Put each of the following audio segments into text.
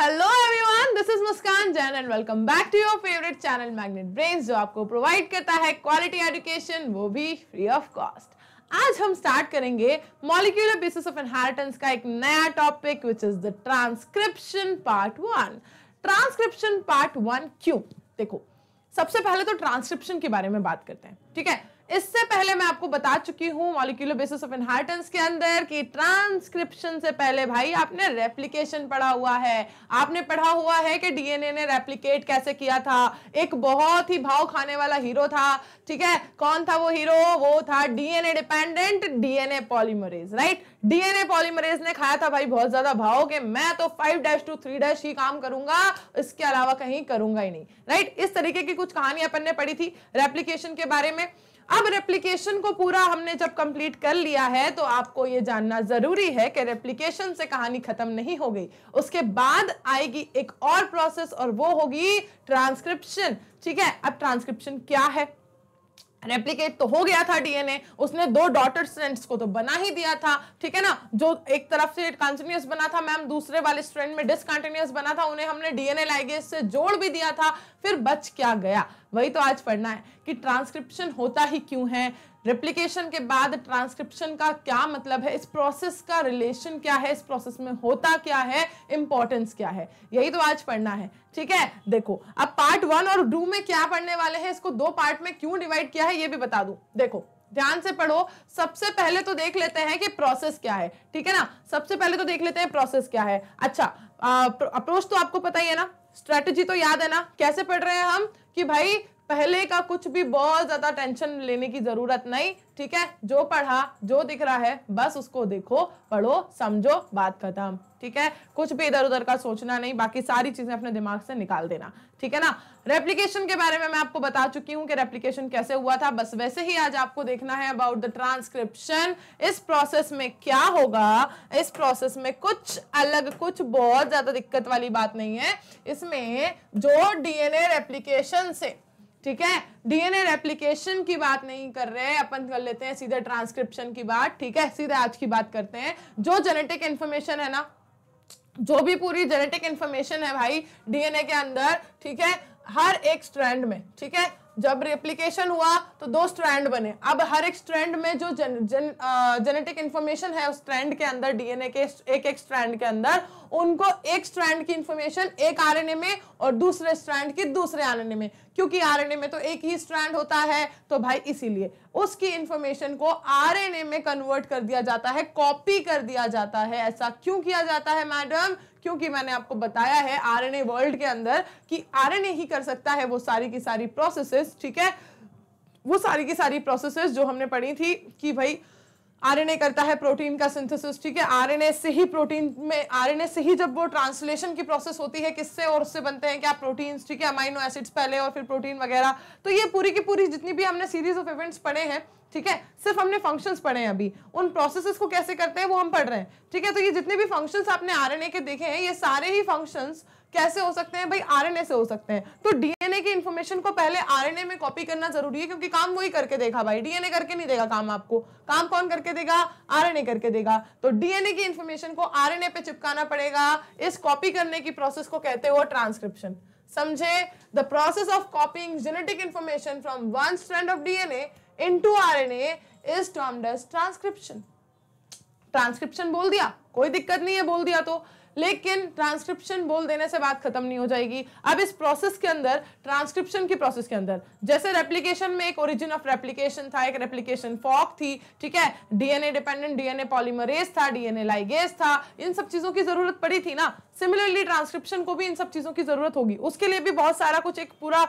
Hello everyone this is Muskan Jain and welcome back to your favourite channel Magnet Brain जो आपको provide करता है quality education वो भी फ्री ऑफ कॉस्ट आज हम स्टार्ट करेंगे मॉलिक्यूलर बेसिस ऑफ इनहेरिटेंस का एक नया topic which is the transcription part one transcription part one क्यों देखो सबसे पहले तो ट्रांसक्रिप्शन के बारे में बात करते हैं ठीक है इससे पहले मैं आपको बता चुकी हूं मॉलिक्यूलर बेसिस ऑफ इनहेरिटेंस के अंदर कि ट्रांसक्रिप्शन से पहले भाई आपने रेप्लिकेशन पढ़ा हुआ है आपने पढ़ा हुआ है कि डीएनए ने रेप्लिकेट कैसे किया था एक बहुत ही भाव खाने वाला हीरो था ठीक है कौन था वो हीरो वो था DNA dependent DNA polymerase right DNA polymerase ने खाया था भाई बहुत ज्यादा भाव के मैं तो five dash to three dash ही काम करूंगा इसके अलावा कहीं करूंगा ही नहीं राइट इस तरीके की कुछ कहानी अपन ने पढ़ी थी रेप्लीकेशन के बारे में अब रेप्लीकेशन को पूरा हमने जब कंप्लीट कर लिया है तो आपको ये जानना जरूरी है कि रेप्लीकेशन से कहानी खत्म नहीं हो गई उसके बाद आएगी एक और प्रोसेस और वो होगी ट्रांसक्रिप्शन ठीक है अब ट्रांसक्रिप्शन क्या है रेप्लीकेट तो हो गया था डीएनए उसने दो डॉटर स्ट्रेंड्स को तो बना ही दिया था ठीक है ना जो एक तरफ से कंटिन्यूस बना था मैम दूसरे वाले स्ट्रेंड में डिसकंटिन्यूस बना था उन्हें हमने डीएनए लाइगेज से जोड़ भी दिया था फिर बच क्या गया वही तो आज पढ़ना है कि ट्रांसक्रिप्शन होता ही क्यों है रिप्लिकेशन के बाद ट्रांसक्रिप्शन का क्या मतलब है इस प्रोसेस का रिलेशन क्या है इस प्रोसेस में होता क्या है इंपॉर्टेंस क्या है यही तो आज पढ़ना है ठीक है देखो अब पार्ट वन और डू में क्या पढ़ने वाले हैं इसको दो पार्ट में क्यों डिवाइड किया है ये भी बता दूं देखो ध्यान से पढ़ो सबसे पहले तो देख लेते हैं कि प्रोसेस क्या है ठीक है ना सबसे पहले तो देख लेते हैं प्रोसेस क्या है अच्छा अप्रोच तो आपको पता ही है ना स्ट्रेटजी तो याद है ना कैसे पढ़ रहे हैं हम कि भाई पहले का कुछ भी बहुत ज्यादा टेंशन लेने की जरूरत नहीं ठीक है जो पढ़ा जो दिख रहा है बस उसको देखो पढ़ो समझो बात खत्म ठीक है कुछ भी इधर उधर का सोचना नहीं बाकी सारी चीजें अपने दिमाग से निकाल देना ठीक है ना रेप्लीकेशन के बारे में मैं आपको बता चुकी हूँ कि रेप्लीकेशन कैसे हुआ था बस वैसे ही आज आपको देखना है अबाउट द ट्रांसक्रिप्शन इस प्रोसेस में क्या होगा इस प्रोसेस में कुछ अलग कुछ बहुत ज्यादा दिक्कत वाली बात नहीं है इसमें जो डीएनए रेप्लीकेशन से ठीक है डीएनए रेप्लीकेशन की बात नहीं कर रहे हैं अपन कर लेते हैं सीधे ट्रांसक्रिप्शन की बात ठीक है सीधे आज की बात करते हैं जो जेनेटिक इंफॉर्मेशन है ना जो भी पूरी जेनेटिक इंफॉर्मेशन है भाई डीएनए के अंदर ठीक है हर एक स्ट्रैंड में ठीक है जब रिप्लीकेशन हुआ तो दो स्ट्रैंड बने अब हर एक स्ट्रैंड में जो जन, जन, जेनेटिक इंफॉर्मेशन है उस स्ट्रैंड के अंदर डीएनए के एक एक स्ट्रैंड के अंदर उनको एक स्ट्रैंड की इंफॉर्मेशन एक आरएनए में और दूसरे स्ट्रैंड की दूसरे आरएनए में क्योंकि आरएनए में तो एक ही स्ट्रैंड होता है तो भाई इसीलिए उसकी इंफॉर्मेशन को आर में कन्वर्ट कर दिया जाता है कॉपी कर दिया जाता है ऐसा क्यों किया जाता है मैडम क्योंकि मैंने आपको बताया है आरएनए वर्ल्ड के अंदर कि आरएनए ही कर सकता है वो सारी की सारी प्रोसेसेस ठीक है वो सारी की सारी प्रोसेसेस जो हमने पढ़ी थी कि भाई आरएनए करता है प्रोटीन का सिंथेसिस ठीक है आरएनए से ही प्रोटीन में आरएनए से ही जब वो ट्रांसलेशन की प्रोसेस होती है किससे और उससे बनते हैं क्या प्रोटीन्स ठीक है अमाइनो एसिड्स पहले और फिर प्रोटीन वगैरह तो ये पूरी की पूरी जितनी भी हमने सीरीज ऑफ इवेंट्स पढ़े हैं ठीक है सिर्फ हमने फंक्शंस पढ़े हैं अभी उन प्रोसेसेस को कैसे करते हैं वो हम पढ़ रहे हैं ठीक है तो ये जितने भी फंक्शंस आपने आरएनए के देखे हैं ये सारे ही फंक्शंस कैसे हो सकते हैं भाई आरएनए से हो सकते हैं तो डीएनए की इन्फॉर्मेशन को पहले आरएनए में कॉपी करना जरूरी है क्योंकि काम वही करके देगा भाई डीएनए करके नहीं देगा काम आपको काम कौन करके देगा आरएनए करके देगा तो डीएनए की इन्फॉर्मेशन को आरएनए पे चिपकाना पड़ेगा इस कॉपी करने की प्रोसेस को कहते हो ट्रांसक्रिप्शन समझे the process of copying genetic information from one strand of DNA into R N as transcription transcription बोल दिया कोई दिक्कत नहीं है बोल दिया तो लेकिन ट्रांसक्रिप्शन बोल देने से बात खत्म नहीं हो जाएगी अब इस प्रोसेस के अंदर ट्रांसक्रिप्शन की प्रोसेस के अंदर जैसे रेप्लीकेशन में एक ओरिजिन ऑफ रेप्लीकेशन था एक रेप्लीकेशन फॉक थी ठीक है डीएनए डिपेंडेंट डीएनए पॉलीमरेज था डीएनए लाइगेज था इन सब चीजों की जरूरत पड़ी थी ना सिमिलरली ट्रांसक्रिप्शन को भी इन सब चीज़ों की ज़रूरत होगी उसके लिए भी बहुत सारा कुछ एक पूरा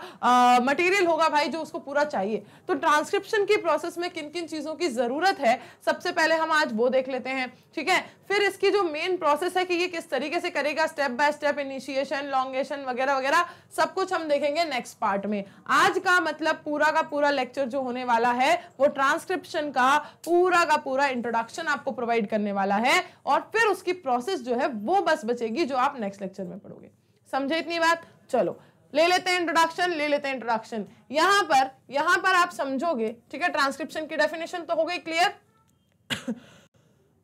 मटेरियल होगा भाई जो उसको पूरा चाहिए तो ट्रांसक्रिप्शन की प्रोसेस में किन किन चीज़ों की ज़रूरत है सबसे पहले हम आज वो देख लेते हैं ठीक है फिर इसकी जो मेन प्रोसेस है कि ये किस तरीके से करेगा step by step initiation elongation वगैरह वगैरह सब कुछ हम देखेंगे नेक्स्ट पार्ट में आज का मतलब पूरा का पूरा लेक्चर जो होने वाला है वो ट्रांसक्रिप्शन का पूरा का पूरा इंट्रोडक्शन आपको प्रोवाइड करने वाला है और फिर उसकी प्रोसेस जो है वो बस बचेगी जो आप नेक्स्ट लेक्चर में पढ़ोगे समझे इतनी बात चलो ले लेते हैं इंट्रोडक्शन ले लेते हैं इंट्रोडक्शन यहां पर यहां पर आप समझोगे ठीक है ट्रांसक्रिप्शन की डेफिनेशन तो हो गई क्लियर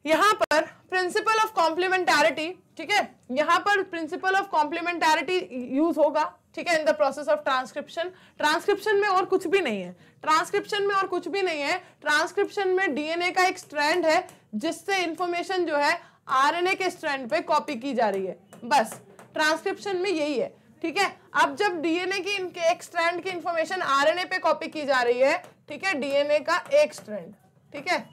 यहां पर प्रिंसिपल ऑफ कॉम्प्लीमेंटारिटी ठीक है यहां पर प्रिंसिपल ऑफ कॉम्प्लीमेंटारिटी यूज होगा ठीक है in the process of transcription transcription में और कुछ भी नहीं है ट्रांसक्रिप्शन में और कुछ भी नहीं है ट्रांसक्रिप्शन में डीएनए का एक स्ट्रैंड है जिससे इंफॉर्मेशन जो है आरएनए के स्ट्रैंड पे कॉपी की जा रही है बस ट्रांसक्रिप्शन में यही है ठीक है अब जब डीएनए की इनके एक स्ट्रैंड की इंफॉर्मेशन आरएनए पे कॉपी की जा रही है ठीक है डीएनए का एक स्ट्रैंड ठीक है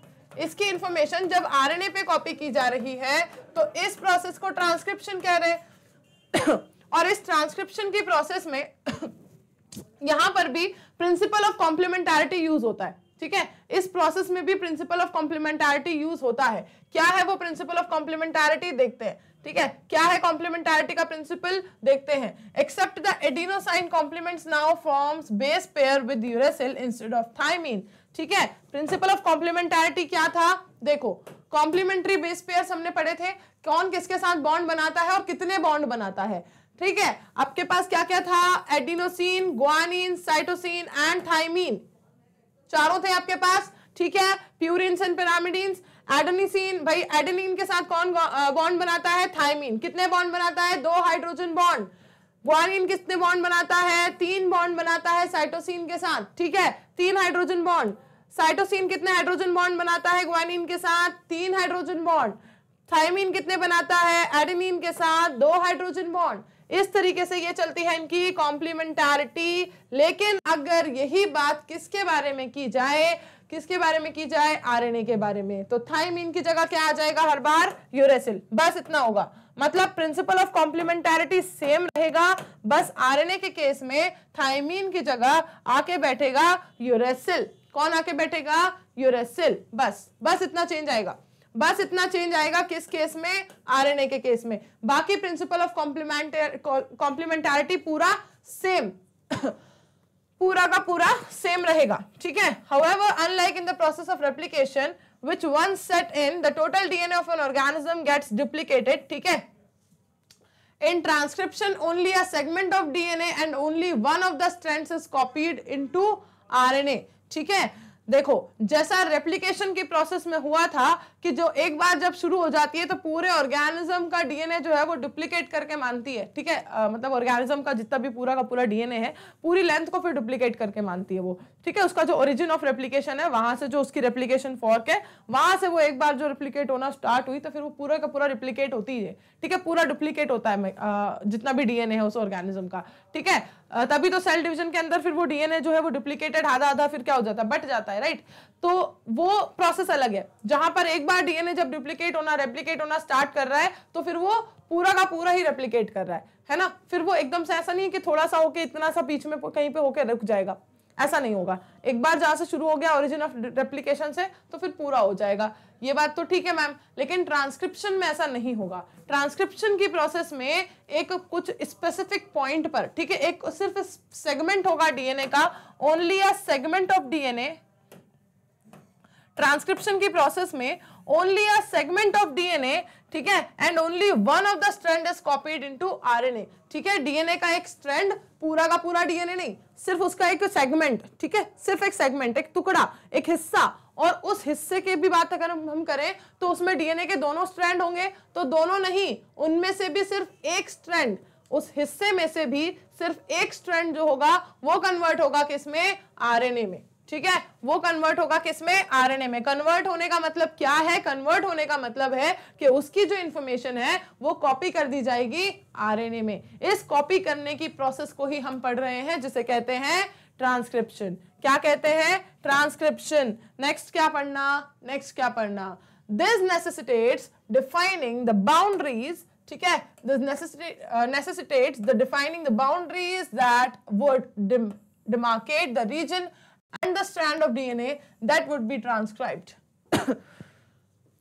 इसकी इंफॉर्मेशन जब आरएनए पे कॉपी की जा रही है तो इस प्रोसेस को ट्रांसक्रिप्शन कह रहे और इस ट्रांसक्रिप्शन की प्रोसेस में यहां पर भी प्रिंसिपल ऑफ कॉम्प्लीमेंटारिटी यूज होता है ठीक है इस प्रोसेस में भी प्रिंसिपल ऑफ कॉम्प्लीमेंटारिटी यूज होता है क्या है वो प्रिंसिपल ऑफ कॉम्प्लीमेंटारिटी देखते हैं ठीक है क्या है कॉम्प्लीमेंटारिटी का प्रिंसिपल देखते हैं except the adenosine complements now forms base pair with uracil instead of thymine ठीक है प्रिंसिपल ऑफ कॉम्प्लीमेंटारिटी क्या था देखो कॉम्प्लीमेंट्री बेस पेयर हमने पढ़े थे कौन किसके साथ बॉन्ड बनाता है और कितने बॉन्ड बनाता है ठीक है आपके पास क्या क्या था adenosine guanine cytosine and thymine चारों थे आपके पास ठीक है प्यूरिन्स एंड पिरामिडीन्स एडेनिसिन भाई एडेनिन के साथ कौन बॉन्ड बनाता है थायमिन कितने बॉन्ड बनाता है दो हाइड्रोजन बॉन्ड ग्वानिन कितने बॉन्ड बनाता है तीन बॉन्ड बनाता है साइटोसिन के साथ ठीक है तीन हाइड्रोजन बॉन्ड साइटोसिन कितने हाइड्रोजन बॉन्ड बनाता है ग्वानिन के साथ तीन हाइड्रोजन बॉन्ड थायमिन कितने बनाता है एडेनिन के साथ दो हाइड्रोजन बॉन्ड इस तरीके से ये चलती है इनकी कॉम्प्लीमेंटारिटी लेकिन अगर यही बात किसके बारे में की जाए किसके बारे में की जाए आरएनए के बारे में तो थाइमीन की जगह क्या आ जाएगा हर बार यूरेसिल बस इतना होगा मतलब प्रिंसिपल ऑफ कॉम्प्लीमेंटारिटी सेम रहेगा बस आरएनए के केस में थाइमीन की जगह आके बैठेगा यूरेसिल कौन आके बैठेगा यूरेसिल बस बस इतना चेंज आएगा बस इतना चेंज आएगा किस केस में आर आरएनए के केस में बाकी प्रिंसिपल ऑफ कॉम्प्लीमेंट कॉम्प्लीमेंटारिटी पूरा सेम पूरा का पूरा सेम रहेगा ठीक है however unlike in the process of replication which one set in the total DNA of an organism gets duplicated ठीक है in transcription only a segment of DNA and only one of the strands is copied in RNA ठीक है देखो जैसा replication की process में हुआ था कि जो एक बार जब शुरू हो जाती है तो पूरे ऑर्गेनिज्म का डीएनए जो है वो डुप्लीकेट करके मानती है ठीक है मतलब ऑर्गेनिज्म का जितना भी पूरा का पूरा डीएनए है पूरी लेंथ को फिर डुप्लीकेट करके मानती है वो ठीक है उसका जो ओरिजिन ऑफ रेप्लीकेशन है वहां से जो उसकी रेप्लीकेशन फॉर्क है वहां से वो एक बार जो रिप्लीकेट होना स्टार्ट हुई तो फिर वो पूरा का पूरा रिप्लीकेट होती है ठीक है पूरा डुप्लीकेट होता है जितना भी डीएनए है उस ऑर्गेनिज्म का ठीक है तभी तो सेल डिवीजन के अंदर फिर वो डीएनए जो है वो डुप्लीकेटेड आधा आधा फिर क्या हो जाता है बट जाता है राइट तो वो प्रोसेस अलग है जहां पर एक बार डीएनए जब डुप्लीकेट होना रेप्लीकेट होना स्टार्ट कर रहा है तो फिर वो पूरा का पूरा ही रेप्लीकेट कर रहा है है ना फिर वो एकदम से ऐसा नहीं है कि थोड़ा सा होके इतना सा बीच में कहीं पे होके रुक जाएगा ऐसा नहीं होगा एक बार जहां से शुरू हो गया ओरिजिन ऑफ रेप्लीकेशन से तो फिर पूरा हो जाएगा ये बात तो ठीक है मैम लेकिन ट्रांसक्रिप्शन में ऐसा नहीं होगा ट्रांसक्रिप्शन की प्रोसेस में एक कुछ स्पेसिफिक पॉइंट पर ठीक है एक सिर्फ सेगमेंट होगा डीएनए का only a segment of DNA transcription की प्रोसेस में only a segment of DNA ठीक है and only one of the strand is copied into RNA ठीक है डीएनए का एक स्ट्रैंड पूरा का पूरा डीएनए नहीं सिर्फ उसका एक सेगमेंट ठीक है सिर्फ एक सेगमेंट एक टुकड़ा एक हिस्सा और उस हिस्से के भी बात अगर हम करें तो उसमें डीएनए के दोनों स्ट्रैंड होंगे तो दोनों नहीं उनमें से भी सिर्फ एक स्ट्रैंड उस हिस्से में से भी सिर्फ एक स्ट्रैंड जो होगा वो कन्वर्ट होगा किसमें आरएनए में ठीक है वो कन्वर्ट होगा किसमें आरएनए में कन्वर्ट होने का मतलब क्या है कन्वर्ट होने का मतलब है कि उसकी जो इंफॉर्मेशन है वो कॉपी कर दी जाएगी आरएनए में इस कॉपी करने की प्रोसेस को ही हम पढ़ रहे हैं जिसे कहते हैं ट्रांसक्रिप्शन क्या कहते हैं ट्रांसक्रिप्शन नेक्स्ट क्या पढ़ना नेक्स्ट क्या पढ़ना this necessitates defining the boundaries ठीक है this necessitates the defining the boundaries that would demarcate the region and the strand of DNA that would be transcribed.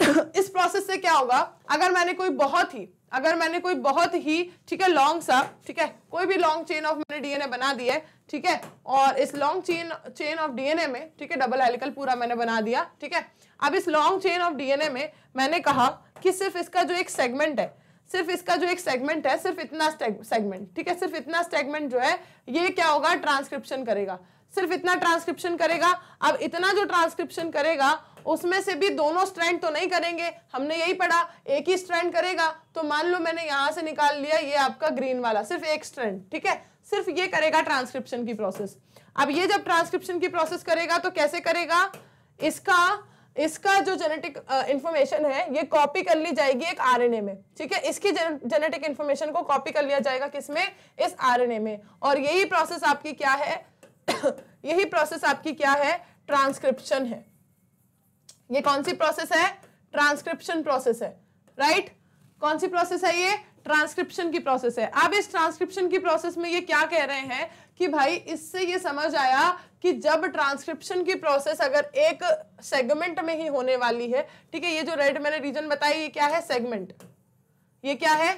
इस प्रोसेस से क्या होगा अगर मैंने कोई बहुत ही अगर मैंने कोई बहुत ही ठीक है लॉन्ग सा ठीक है कोई भी लॉन्ग चेन ऑफ मैंने डीएनए बना दिया ठीक है और इस long chain chain of DNA में ठीक है डबल हेलिकल पूरा मैंने बना दिया ठीक है अब इस लॉन्ग चेन ऑफ डीएनए में मैंने कहा कि सिर्फ इसका जो एक सेगमेंट है सिर्फ इसका जो एक सेगमेंट है सिर्फ इतना सेगमेंट ठीक है सिर्फ इतना सेगमेंट जो है ये क्या होगा ट्रांसक्रिप्शन करेगा सिर्फ इतना ट्रांसक्रिप्शन करेगा अब इतना जो ट्रांसक्रिप्शन करेगा उसमें से भी दोनों स्ट्रैंड तो नहीं करेंगे हमने यही पढ़ा एक ही स्ट्रैंड करेगा तो मान लो मैंने यहां से निकाल लिया ये आपका ग्रीन वाला सिर्फ एक स्ट्रैंड ठीक है सिर्फ ये करेगा ट्रांसक्रिप्शन की प्रोसेस अब ये जब ट्रांसक्रिप्शन की प्रोसेस करेगा तो कैसे करेगा इसका इसका जो जेनेटिक इंफॉर्मेशन है ये कॉपी कर ली जाएगी एक आरएनए में ठीक है इसकी जेनेटिक इन्फॉर्मेशन को कॉपी कर लिया जाएगा किसमें इस आरएनए में और यही प्रोसेस आपकी क्या है यही प्रोसेस आपकी क्या है ट्रांसक्रिप्शन है ये कौन सी प्रोसेस है ट्रांसक्रिप्शन प्रोसेस है राइट right? कौन सी प्रोसेस है ये ट्रांसक्रिप्शन की प्रोसेस है अब इस ट्रांसक्रिप्शन की प्रोसेस में ये क्या कह रहे हैं कि भाई इससे ये समझ आया कि जब ट्रांसक्रिप्शन की प्रोसेस अगर एक सेगमेंट में ही होने वाली है ठीक है ये जो रेड मैंने रीजन बताया ये क्या है सेगमेंट ये क्या है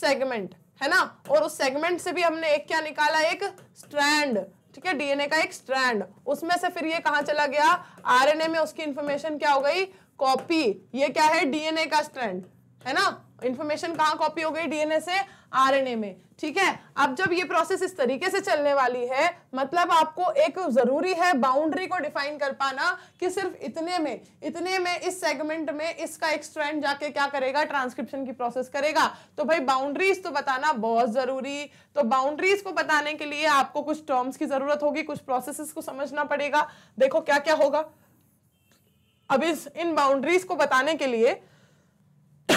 सेगमेंट है ना और उस सेगमेंट से भी हमने एक क्या निकाला एक स्ट्रैंड ठीक है डीएनए का एक स्ट्रैंड उसमें से फिर ये कहा चला गया आरएनए में उसकी इंफॉर्मेशन क्या हो गई कॉपी ये क्या है डीएनए का स्ट्रैंड है ना इन्फॉर्मेशन कहा कॉपी हो गई डीएनए से आरएनए में ठीक है अब जब ये प्रोसेस इस तरीके से चलने वाली है मतलब आपको एक जरूरी है बाउंड्री को डिफाइन कर पाना कि सिर्फ इतने में इतने में इस सेगमेंट में इसका एक स्ट्रैंड जाके क्या करेगा ट्रांसक्रिप्शन की प्रोसेस करेगा तो भाई बाउंड्रीज तो बताना बहुत जरूरी तो बाउंड्रीज को बताने के लिए आपको कुछ टर्म्स की जरूरत होगी कुछ प्रोसेस को समझना पड़ेगा देखो क्या क्या होगा अब इस इन बाउंड्रीज को बताने के लिए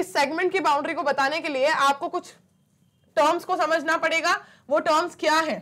इस सेगमेंट की बाउंड्री को बताने के लिए आपको कुछ टर्म्स को समझना पड़ेगा वो टर्म्स क्या है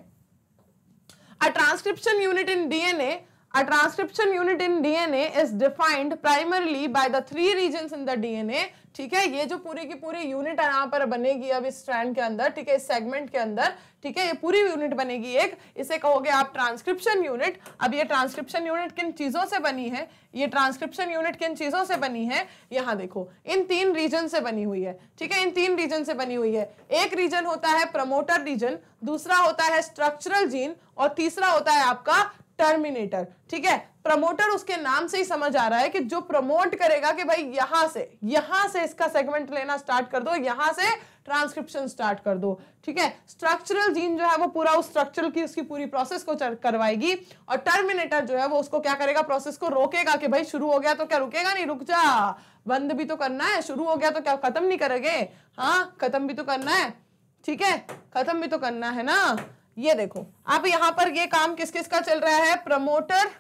a transcription unit in DNA a transcription unit in DNA is defined primarily by the three region in the DNA ठीक है ये जो पूरी की पूरी यूनिट यहाँ पर बनेगी अब इस स्ट्रैंड के अंदर ठीक है इस सेगमेंट के अंदर ठीक है ये पूरी यूनिट बनेगी एक इसे कहोगे आप ट्रांसक्रिप्शन यूनिट अब ये ट्रांसक्रिप्शन यूनिट किन चीज़ों से बनी है ये ट्रांसक्रिप्शन यूनिट किन चीज़ों से बनी है यहाँ देखो इन तीन रीजन से बनी हुई है ठीक है इन तीन रीजन से बनी हुई है एक रीजन होता है प्रमोटर रीजन दूसरा होता है स्ट्रक्चरल जीन और तीसरा होता है आपका टर्मिनेटर ठीक है प्रमोटर उसके नाम से ही समझ आ रहा है कि जो प्रमोट करेगा कि भाई यहां से यहां से इसका सेगमेंट लेना स्टार्ट कर दो यहां से ट्रांसक्रिप्शन स्टार्ट कर दो ठीक है स्ट्रक्चरल जीन जो है वो पूरा उस स्ट्रक्चरल की उसकी पूरी प्रोसेस को करवाएगी और टर्मिनेटर जो है वो उसको क्या करेगा प्रोसेस को रोकेगा कि भाई शुरू हो गया तो क्या रुकेगा नहीं रुक जा बंद भी तो करना है शुरू हो गया तो क्या खत्म नहीं करेगे हाँ खत्म भी तो करना है ठीक है खत्म भी तो करना है ना ये देखो आप यहां पर ये काम किस किस का चल रहा है प्रमोटर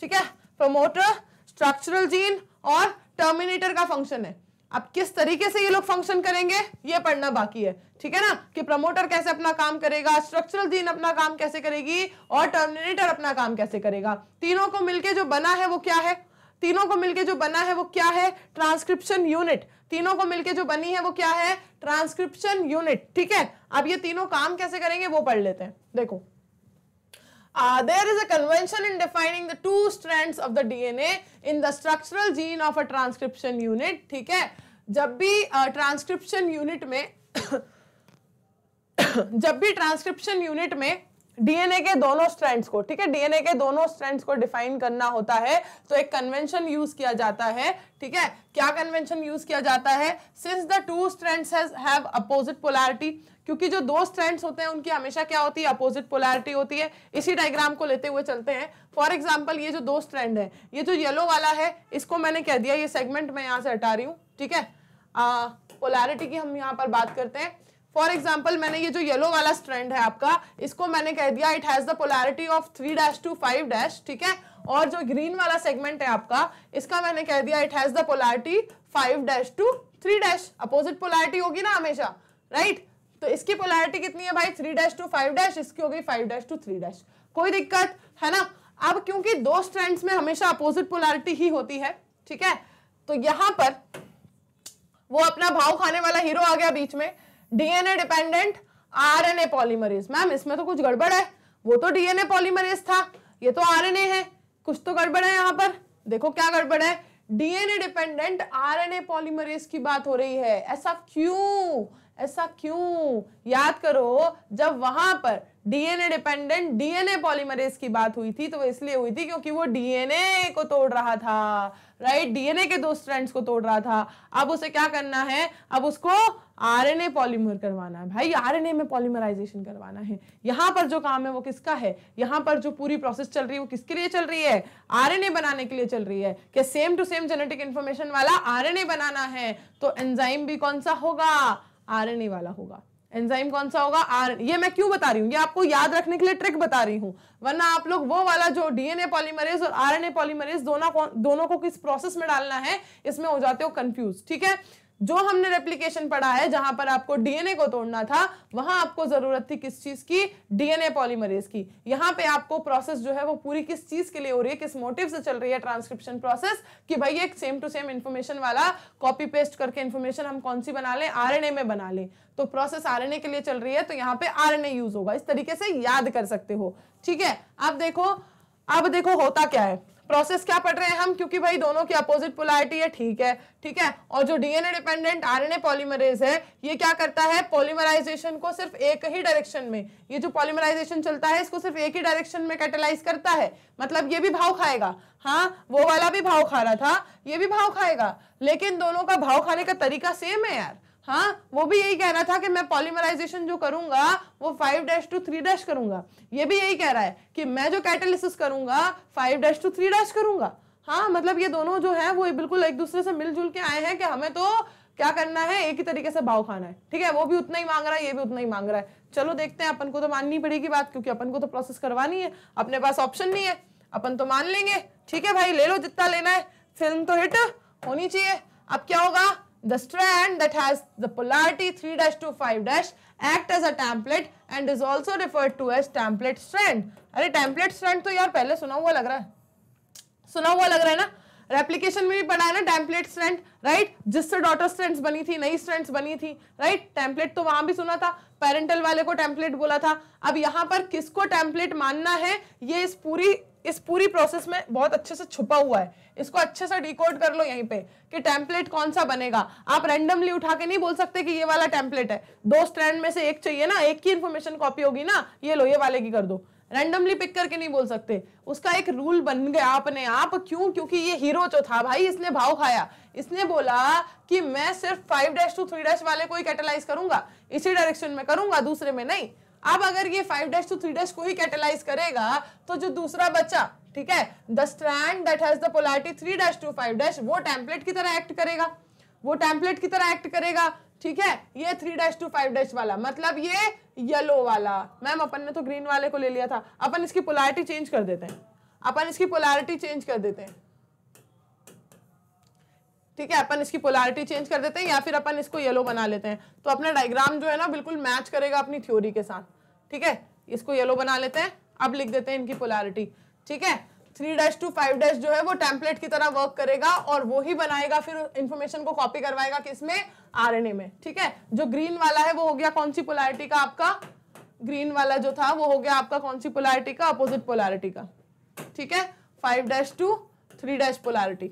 ठीक है प्रोमोटर स्ट्रक्चरल जीन और टर्मिनेटर का फंक्शन है अब किस तरीके से ये लोग फंक्शन करेंगे ये पढ़ना बाकी है ठीक है ना कि प्रमोटर कैसे अपना काम करेगा स्ट्रक्चरल जीन अपना काम कैसे करेगी और टर्मिनेटर अपना काम कैसे करेगा तीनों को मिलके जो बना है वो क्या है तीनों को मिलके जो बना है वो क्या है ट्रांसक्रिप्शन यूनिट तीनों को मिलके जो बनी है वो क्या है ट्रांसक्रिप्शन यूनिट ठीक है अब ये तीनों काम कैसे करेंगे वो पढ़ लेते हैं देखो Uh, there is a convention in defining the two strands of the DNA in the structural gene of a transcription unit. ठीक है जब भी ट्रांसक्रिप्शन uh, यूनिट में जब भी ट्रांसक्रिप्शन यूनिट में डीएनए के दोनों स्ट्रैंड्स को ठीक है डीएनए के दोनों स्ट्रैंड्स को डिफाइन करना होता है तो एक कन्वेंशन यूज किया जाता है ठीक है क्या कन्वेंशन यूज किया जाता है since the two strands have opposite polarity क्योंकि जो दो स्ट्रैंड्स होते हैं उनकी हमेशा क्या होती है अपोजिट पोलैरिटी होती है इसी डायग्राम को लेते हुए चलते हैं फॉर एग्जाम्पल ये जो दो स्ट्रैंड है ये जो येलो वाला है इसको मैंने कह दिया ये सेगमेंट मैं यहाँ से हटा रही हूँ ठीक है पोलैरिटी की हम यहाँ पर बात करते हैं फॉर एग्जाम्पल मैंने ये जो येलो वाला स्ट्रेंड है आपका इसको मैंने कह दिया it has the polarity of three dash to five dash ठीक है और जो ग्रीन वाला सेगमेंट है आपका इसका मैंने कह दिया it has the polarity five dash to three dash opposite polarity होगी ना हमेशा राइट right? तो इसकी पोलैरिटी कितनी है भाई three dash to five dash इसकी हो गई five dash to three dash कोई दिक्कत है ना अब क्योंकि दो स्ट्रैंड्स में हमेशा अपोजिट पोलैरिटी ही होती है ठीक है तो यहां पर वो अपना भाव खाने वाला हीरो आ गया बीच में DNA dependent RNA polymerase ma'am इसमें तो कुछ गड़बड़ है वो तो डीएनए पॉलीमरेज था ये तो आरएनए है कुछ तो गड़बड़ है यहाँ पर देखो क्या गड़बड़ है डीएनए डिपेंडेंट आरएनए पॉलीमरेज की बात हो रही है ऐसा क्यों ऐसा क्यों याद करो जब वहां पर डीएनए डिपेंडेंट डीएनए पॉलीमरेज की बात हुई थी तो इसलिए हुई थी क्योंकि वो डीएनए को तोड़ रहा था राइट डीएनए के दो स्ट्रैंड्स को तोड़ रहा था अब उसे क्या करना है अब उसको आरएनए पॉलीमर करवाना है भाई आरएनए में पॉलीमराइजेशन करवाना है यहां पर जो काम है वो किसका है यहां पर जो पूरी प्रोसेस चल रही है वो किसके लिए चल रही है आरएनए बनाने के लिए चल रही है क्या same to same genetic information वाला आरएनए बनाना है तो एंजाइम भी कौन सा होगा आरएनए वाला होगा एंजाइम कौन सा होगा आर ये मैं क्यों बता रही हूँ ये आपको याद रखने के लिए ट्रिक बता रही हूँ वरना आप लोग वो वाला जो डीएनए पॉलीमरेज और आरएनए पॉलीमरेज दोनों दोनों को किस प्रोसेस में डालना है इसमें हो जाते हो कंफ्यूज ठीक है जो हमने रेप्लीकेशन पढ़ा है जहां पर आपको डीएनए को तोड़ना था वहां आपको जरूरत थी किस चीज की डीएनए पॉलीमरेज की यहां पे आपको प्रोसेस जो है वो पूरी किस चीज के लिए हो रही है किस मोटिव से चल रही है ट्रांसक्रिप्शन प्रोसेस कि भाई एक सेम टू सेम इन्फॉर्मेशन वाला कॉपी पेस्ट करके इन्फॉर्मेशन हम कौन सी बना ले आर में बना ले तो प्रोसेस आर के लिए चल रही है तो यहाँ पे आर यूज होगा इस तरीके से याद कर सकते हो ठीक है अब देखो अब देखो होता क्या है प्रोसेस क्या पढ़ रहे हैं हम क्योंकि भाई दोनों की अपोजिट पोलैरिटी है ठीक है ठीक है और जो डीएनए डिपेंडेंट आरएनए पॉलीमरेज है ये क्या करता है पॉलीमराइजेशन को सिर्फ एक ही डायरेक्शन में ये जो पॉलीमराइजेशन चलता है इसको सिर्फ एक ही डायरेक्शन में कैटेलाइज करता है मतलब ये भी भाव खाएगा हाँ वो वाला भी भाव खा रहा था ये भी भाव खाएगा लेकिन दोनों का भाव खाने का तरीका सेम है यार हाँ वो भी यही कह रहा था कि मैं पॉलीमराइजेशन जो करूंगा वो five dash to three dash करूंगा ये भी यही कह रहा है कि मैं जो कैटेलिसिस करूंगा five dash to three dash करूंगा हाँ मतलब ये दोनों जो है वो बिल्कुल एक दूसरे से मिलजुल के आए हैं कि हमें तो क्या करना है एक ही तरीके से भाव खाना है ठीक है वो भी उतना ही मांग रहा है ये भी उतना ही मांग रहा है चलो देखते हैं अपन को तो माननी पड़ेगी बात क्योंकि अपन को तो प्रोसेस करवानी है अपने पास ऑप्शन नहीं है अपन तो मान लेंगे ठीक है भाई ले लो जितना लेना है फिल्म तो हिट होनी चाहिए अब क्या होगा the strand that has the polarity 3 to 5 act as a template and is also referred to as template strand अरे template strand तो यार पहले सुना हुआ लग रहा है सुना हुआ लग रहा है ना रेप्लीकेशन में भी पढ़ा है ना टेम्पलेट स्ट्रेंथ राइट जिससे डॉटर स्ट्रेंथ बनी थी नई स्ट्रेंथ बनी थी राइट टेम्पलेट तो वहां भी सुना था पेरेंटल वाले को टेम्पलेट बोला था अब यहाँ पर किसको टेम्पलेट मानना है ये इस पूरी इस पूरी प्रोसेस में बहुत अच्छे से छुपा हुआ है इसको अच्छे से डिकोड कर लो यहीं पे कि टेम्पलेट कौन सा बनेगा आप रैंडमली उठा के नहीं बोल सकते कि ये वाला टेम्पलेट है दो स्ट्रैंड में से एक चाहिए ना एक की इन्फॉर्मेशन कॉपी होगी ना ये लो ये वाले की कर दो रैंडमली पिक करके नहीं बोल सकते उसका एक रूल बन गया आपने आप क्यों क्योंकि ये हीरो जो था भाई इसने भाव खाया इसने बोला कि मैं सिर्फ five dash to three dash वाले को ही कैटेलाइज करूंगा इसी डायरेक्शन में करूंगा दूसरे में नहीं अब अगर ये five dash to three dash को ही कैटेलाइज करेगा तो जो दूसरा बच्चा ठीक है the strand that has the polarity three dash to five dash वो टैंपलेट की तरह एक्ट करेगा वो टैंपलेट की तरह एक्ट करेगा ठीक है ये three dash to five dash वाला मतलब ये येलो वाला मैम अपन ने तो ग्रीन वाले को ले लिया था अपन इसकी पोलैरिटी चेंज कर देते हैं अपन इसकी पोलैरिटी चेंज कर देते हैं ठीक है अपन इसकी पोलैरिटी चेंज कर देते हैं या फिर अपन इसको येलो बना लेते हैं तो अपना डायग्राम जो है ना बिल्कुल मैच करेगा अपनी थ्योरी के साथ ठीक है इसको येलो बना लेते हैं अब लिख देते हैं इनकी पोलैरिटी ठीक है three dash to five dash जो है वो टेम्पलेट की तरह वर्क करेगा और वो ही बनाएगा फिर इन्फॉर्मेशन को कॉपी करवाएगा किसमें ए में ठीक है जो ग्रीन वाला है वो हो गया कौन सी पोलैरिटी का आपका ग्रीन वाला जो था वो हो गया आपका कौन सी पोलैरिटी का अपोजिट पोलैरिटी का ठीक है five dash to three dash polarity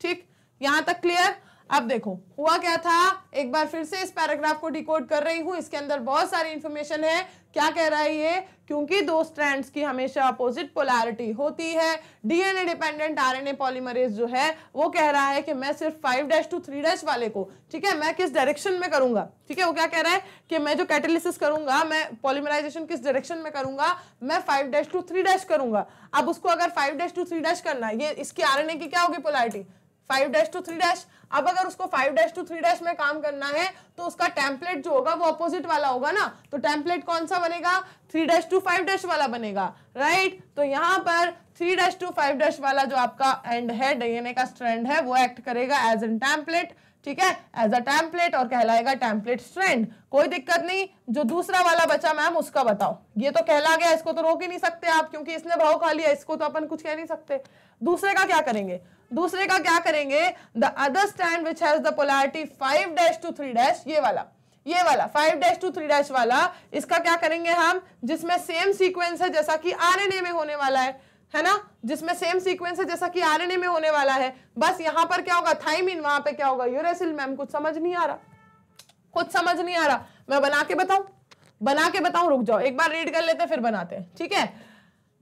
ठीक यहां तक क्लियर अब देखो हुआ क्या था एक बार फिर से इस पैराग्राफ को डिकोड कर रही हूं इसके अंदर बहुत सारी इंफॉर्मेशन है क्या कह रहा है ये क्योंकि दो स्ट्रैंड्स की हमेशा अपोजिट पोलैरिटी होती है डीएनए डिपेंडेंट आरएनए पॉलीमरेज जो है वो कह रहा है कि मैं सिर्फ five dash to three dash वाले को ठीक है मैं किस डायरेक्शन में करूंगा ठीक है वो क्या कह रहा है कि मैं जो कैटेलिसिस करूंगा मैं पॉलीमराइजेशन किस डायरेक्शन में करूंगा मैं five dash to three dash करूंगा अब उसको अगर five dash to three dash करना है ये इसकी आर की क्या होगी polarity five dash to three dash अब अगर उसको five dash to three dash में काम करना है तो उसका टेम्पलेट जो होगा वो अपोजिट वाला होगा ना तो टेम्पलेट कौन सा बनेगा three dash to five dash वाला बनेगा राइट तो यहाँ पर three dash to five dash वाला जो आपका एंड है डीएनए का स्ट्रैंड है वो एक्ट करेगा एज एन टेम्पलेट ठीक है एज अ टैम्पलेट और कहलाएगा टैम्पलेट स्ट्रैंड कोई दिक्कत नहीं जो दूसरा वाला बचा मैम उसका बताओ ये तो कहला गया इसको तो रोक ही नहीं सकते आप क्योंकि इसने भाव खा लिया इसको तो अपन कुछ कह नहीं सकते दूसरे का क्या करेंगे दूसरे का क्या करेंगे the other strand which has the polarity five dash to three dash ये वाला ये वाला five dash to three dash वाला इसका क्या करेंगे हम जिसमें सेम सीक्वेंस है जैसा कि आरएनए में होने वाला है है ना जिसमें सेम सीक्वेंस है जैसा कि आरएनए में होने वाला है बस यहां पर क्या होगा थाइमिन वहां पे क्या होगा यूरेसिल मैम कुछ समझ नहीं आ रहा कुछ समझ नहीं आ रहा मैं बना के बताऊं बना के बताऊं रुक जाओ एक बार रीड कर लेते फिर बनाते ठीक है थीके?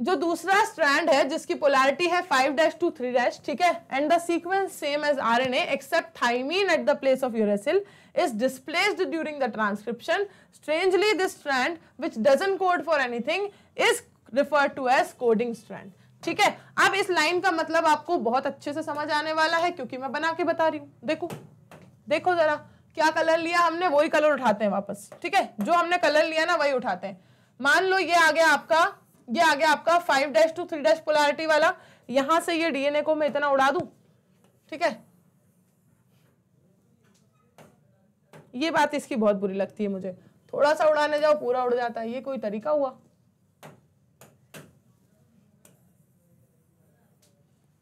जो दूसरा स्ट्रैंड है जिसकी पोलैरिटी है five dash to three dash ठीक है and the sequence same as R N except thymine at the place of uracil is displaced during the transcription strangely this strand which doesn't code for anything is refer to as coding strand ठीक है अब इस line का मतलब आपको बहुत अच्छे से समझ आने वाला है क्योंकि मैं बना के बता रही हूँ देखो देखो जरा क्या कलर लिया हमने वही कलर उठाते हैं वापस ठीक है जो हमने कलर लिया ना वही उठाते हैं मान लो ये आ गया आपका ये आ गया आपका five dash to three dash polarity वाला यहां से ये डीएनए को मैं इतना उड़ा दू ठीक है ये बात इसकी बहुत बुरी लगती है मुझे थोड़ा सा उड़ाने जाओ पूरा उड़ जाता है ये कोई तरीका हुआ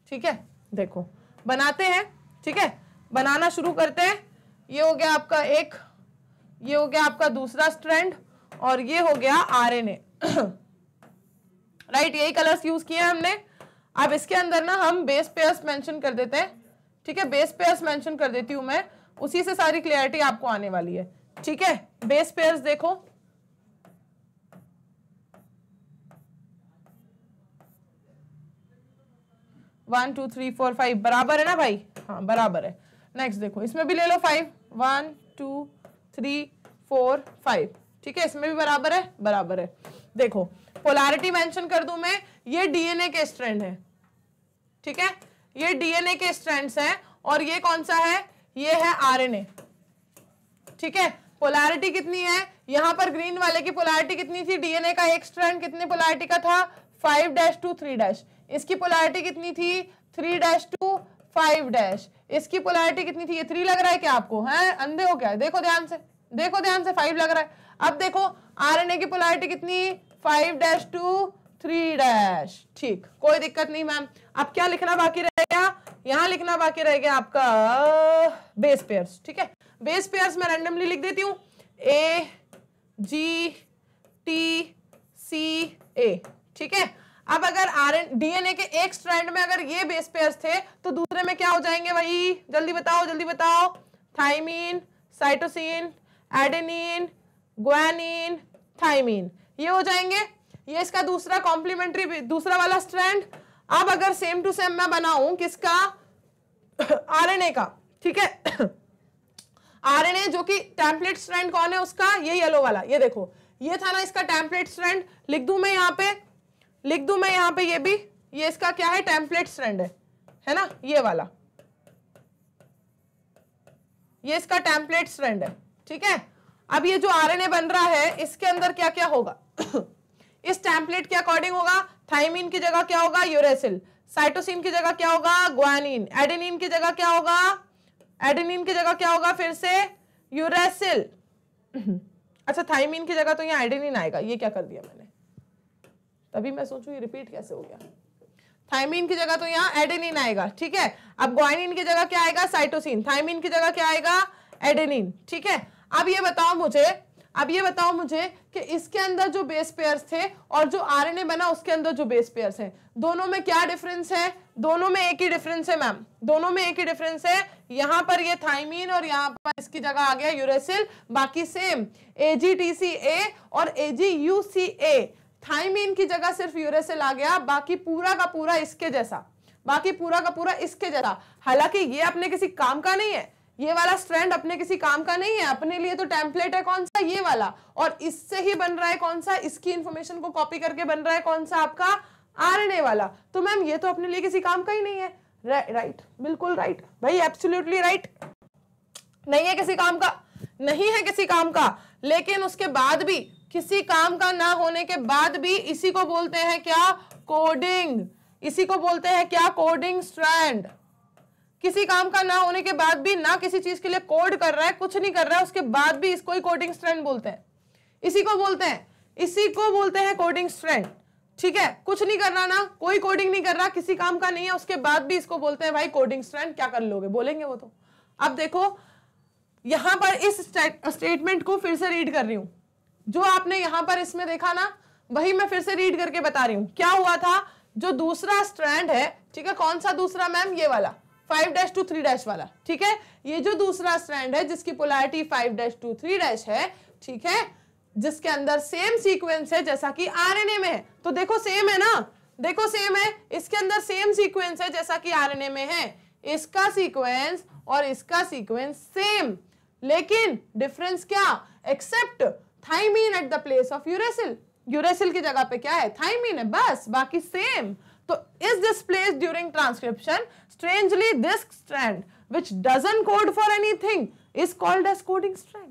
ठीक है देखो बनाते हैं ठीक है बनाना शुरू करते हैं ये हो गया आपका एक ये हो गया आपका दूसरा स्ट्रैंड और ये हो गया आरएनए राइट यही कलर्स यूज किए हैं हमने अब इसके अंदर ना हम बेस पेयर्स मेंशन कर देते हैं ठीक है बेस पेयर्स मेंशन कर देती हूँ मैं उसी से सारी क्लियरिटी आपको आने वाली है ठीक है बेस पेयर्स देखो one two three four five बराबर है ना भाई हाँ बराबर है नेक्स्ट देखो इसमें भी ले लो five one two three four five ठीक है इसमें भी बराबर है बराबर है देखो पोलैरिटी मेंशन कर दूं मैं ये डीएनए के स्ट्रैंड है ठीक है ये डीएनए के स्ट्रैंड्स हैं और ये कौन सा है ये है आरएनए ठीक है पोलैरिटी कितनी है यहां पर ग्रीन वाले की पोलैरिटी कितनी थी डीएनए का एक स्ट्रैंड कितने पोलैरिटी का था five dash to three dash इसकी पोलैरिटी कितनी थी three dash to five dash इसकी पोलैरिटी कितनी थी ये थ्री लग रहा है क्या आपको है अंधे हो क्या देखो ध्यान से देखो ध्यान से फाइव लग रहा है अब देखो आरएनए की पोलैरिटी कितनी five dash to three dash ठीक कोई दिक्कत नहीं मैम अब क्या लिखना बाकी रहेगा यहाँ लिखना बाकी रहेगा आपका बेस पेयर्स ठीक है बेस पेयर्स मैं रैंडमली लिख देती हूँ ए जी टी सी ए ठीक है अब अगर आर डीएनए के एक स्ट्रैंड में अगर ये बेस पेयर्स थे तो दूसरे में क्या हो जाएंगे वही जल्दी बताओ जल्दी बताओ thymine cytosine adenine guanine thymine ये हो जाएंगे ये इसका दूसरा कॉम्प्लीमेंट्री दूसरा वाला स्ट्रैंड अब अगर सेम टू सेम मैं बनाऊं किसका आरएनए का ठीक है आरएनए जो कि टैंपलेट स्ट्रैंड कौन है उसका ये येलो वाला ये देखो ये था ना इसका टैंपलेट स्ट्रैंड लिख दू मैं यहाँ पे लिख दू मैं यहाँ पे ये भी ये इसका क्या है टैंपलेट स्ट्रैंड है है ना ये वाला ये इसका टैंपलेट स्ट्रैंड है ठीक है अब ये जो आरएनए बन रहा है इसके अंदर क्या क्या होगा इस टैंपलेट के अकॉर्डिंग होगा थाइमिन की जगह क्या होगा यूरेसिल साइटोसिन की जगह क्या होगा ग्वानिन एडेनिन की जगह क्या होगा एडेनिन की जगह क्या होगा फिर से यूरेसिल अच्छा थाइमिन की जगह तो यहाँ एडेनिन आएगा ये क्या कर दिया मैंने तभी मैं सोचू ये रिपीट कैसे हो गया थाइमिन की जगह तो यहाँ एडेनिन आएगा ठीक है अब ग्वानिन की जगह क्या आएगा साइटोसिन थाइमिन की जगह क्या आएगा एडेनिन ठीक है अब ये बताओ मुझे अब ये बताओ मुझे कि इसके अंदर जो बेस पेयर्स थे और जो आरएनए बना उसके अंदर जो बेस पेयर्स हैं दोनों में क्या डिफरेंस है दोनों में एक ही डिफरेंस है मैम दोनों में एक ही डिफरेंस है यहां पर ये थाइमीन और यहाँ पर इसकी जगह आ गया यूरेसिल बाकी सेम ए और ए थाइमीन की जगह सिर्फ यूरेसिल आ गया बाकी पूरा का पूरा इसके जैसा बाकी पूरा का पूरा इसके जैसा हालांकि ये अपने किसी काम का नहीं है ये वाला स्ट्रैंड अपने किसी काम का नहीं है अपने लिए तो टेम्पलेट है कौन सा ये वाला और इससे ही बन रहा है कौन सा इसकी इंफॉर्मेशन को कॉपी करके बन रहा है कौन सा आपका आर वाला तो मैम ये तो अपने लिए किसी काम का ही नहीं है राइट बिल्कुल राइट भाई एब्सोल्यूटली राइट नहीं है किसी काम का नहीं है किसी काम का लेकिन उसके बाद भी किसी काम का ना होने के बाद भी इसी को बोलते हैं क्या कोडिंग इसी को बोलते हैं क्या कोडिंग स्ट्रैंड किसी काम का ना होने के बाद भी ना किसी चीज के लिए कोड कर रहा है कुछ नहीं कर रहा है उसके बाद भी इसको ही कोडिंग स्ट्रेंथ बोलते हैं इसी को बोलते हैं इसी को बोलते हैं कोडिंग स्ट्रेंथ ठीक है कुछ नहीं कर रहा ना कोई कोडिंग नहीं कर रहा किसी काम का नहीं है उसके बाद भी इसको बोलते हैं भाई कोडिंग स्ट्रेंथ क्या कर लोगे बोलेंगे वो तो अब देखो यहां पर इस स्टेटमेंट को फिर से रीड कर रही हूं जो आपने यहां पर इसमें देखा ना वही मैं फिर से रीड करके बता रही हूँ क्या हुआ था जो दूसरा स्ट्रैंड है ठीक है कौन सा दूसरा मैम ये वाला five dash to three dash वाला ठीक है ये जो दूसरा स्ट्रैंड है जिसकी polarity five dash to three dash है ठीक है जिसके अंदर सेम सीक्वेंस है जैसा कि आरएनए में है तो देखो सेम है ना देखो सेम है इसके अंदर सेम सीक्वेंस है जैसा कि आरएनए में है इसका सीक्वेंस और इसका सीक्वेंस सेम लेकिन डिफरेंस क्या except thymine at the place of uracil uracil की जगह पे क्या है थाइमीन है बस बाकी सेम तो इस displace during transcription Strangely, this strand which doesn't code for anything is called as coding strand.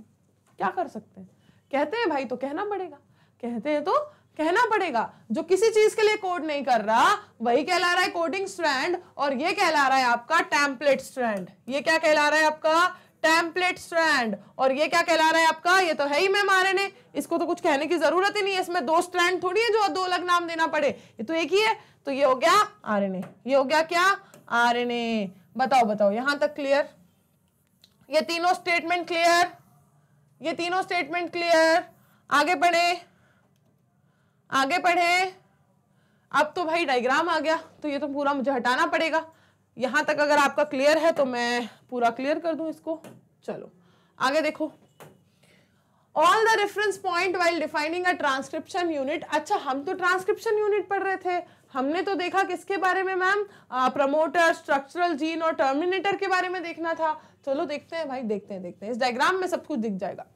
क्या कर सकते हैं कहते हैं भाई तो कहना पड़ेगा कहते हैं तो कहना पड़ेगा जो किसी चीज के लिए कोड नहीं कर रहा वही कहला रहा है कोडिंग स्ट्रैंड और ये कहला रहा है आपका टैंपलेट स्ट्रैंड ये क्या कहला रहा है आपका टैंपलेट स्ट्रैंड और ये क्या कहला रहा है आपका ये तो है ही मैम आर इसको तो कुछ कहने की जरूरत ही नहीं है इसमें दो स्ट्रैंड थोड़ी है जो दो अलग नाम देना पड़े ये तो एक ही है तो ये हो गया आर ये हो गया क्या आरएनए बताओ बताओ यहां तक क्लियर ये तीनों स्टेटमेंट क्लियर ये तीनों स्टेटमेंट क्लियर आगे बढ़े आगे पढ़े अब तो भाई डायग्राम आ गया तो ये तो पूरा मुझे हटाना पड़ेगा यहां तक अगर आपका क्लियर है तो मैं पूरा क्लियर कर दू इसको चलो आगे देखो all the reference point while defining a transcription unit अच्छा हम तो ट्रांसक्रिप्शन यूनिट पढ़ रहे थे हमने तो देखा किसके बारे में मैम प्रमोटर स्ट्रक्चरल जीन और टर्मिनेटर के बारे में देखना था चलो देखते हैं भाई देखते हैं देखते हैं इस डायग्राम में सब कुछ दिख जाएगा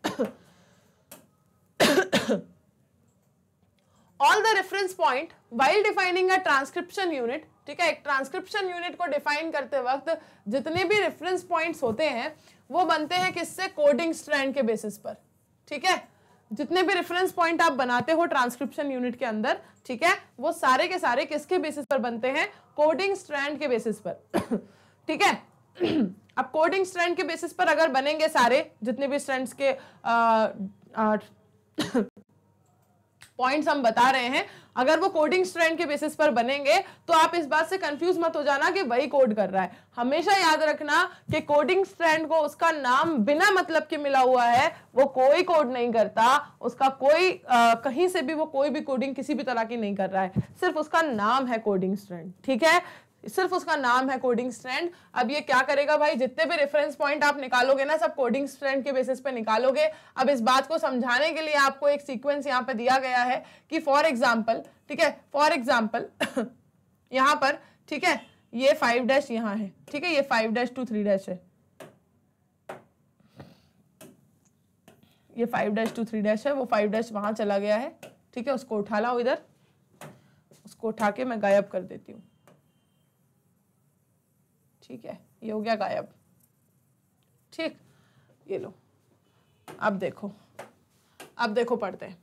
all the reference point while defining a transcription unit ठीक है एक ट्रांसक्रिप्शन यूनिट को डिफाइन करते वक्त जितने भी रेफरेंस पॉइंट्स होते हैं वो बनते हैं किससे कोडिंग स्ट्रैंड के बेसिस पर ठीक है जितने भी रेफरेंस पॉइंट आप बनाते हो ट्रांसक्रिप्शन यूनिट के अंदर ठीक है वो सारे के सारे किसके बेसिस पर बनते हैं कोडिंग स्ट्रैंड के बेसिस पर ठीक है अब कोडिंग स्ट्रैंड के बेसिस पर अगर बनेंगे सारे जितने भी स्ट्रैंड्स के पॉइंट्स हम बता रहे हैं अगर वो कोडिंग स्ट्रैंड के बेसिस पर बनेंगे तो आप इस बात से कंफ्यूज मत हो जाना कि वही कोड कर रहा है हमेशा याद रखना कि कोडिंग स्ट्रैंड को उसका नाम बिना मतलब के मिला हुआ है वो कोई कोड नहीं करता उसका कोई आ, कहीं से भी वो कोई भी कोडिंग किसी भी तरह की नहीं कर रहा है सिर्फ उसका नाम है कोडिंग स्ट्रैंड ठीक है सिर्फ उसका नाम है कोडिंग स्ट्रैंड अब ये क्या करेगा भाई जितने भी रेफरेंस पॉइंट आप निकालोगे ना सब कोडिंग स्ट्रैंड के बेसिस पे निकालोगे अब इस बात को समझाने के लिए आपको एक सीक्वेंस यहाँ पे दिया गया है कि फॉर एग्जाम्पल ठीक है फॉर एग्जाम्पल यहाँ पर ठीक है ये फाइव डैश यहाँ है ठीक है ये five dash to three dash है ये five dash to three dash है वो फाइव डैश वहां चला गया है ठीक है उसको उठा लाओ इधर उसको उठा के मैं गायब कर देती हूँ ठीक है ये हो गया गायब ठीक ये लो अब देखो अब देखो पढ़ते हैं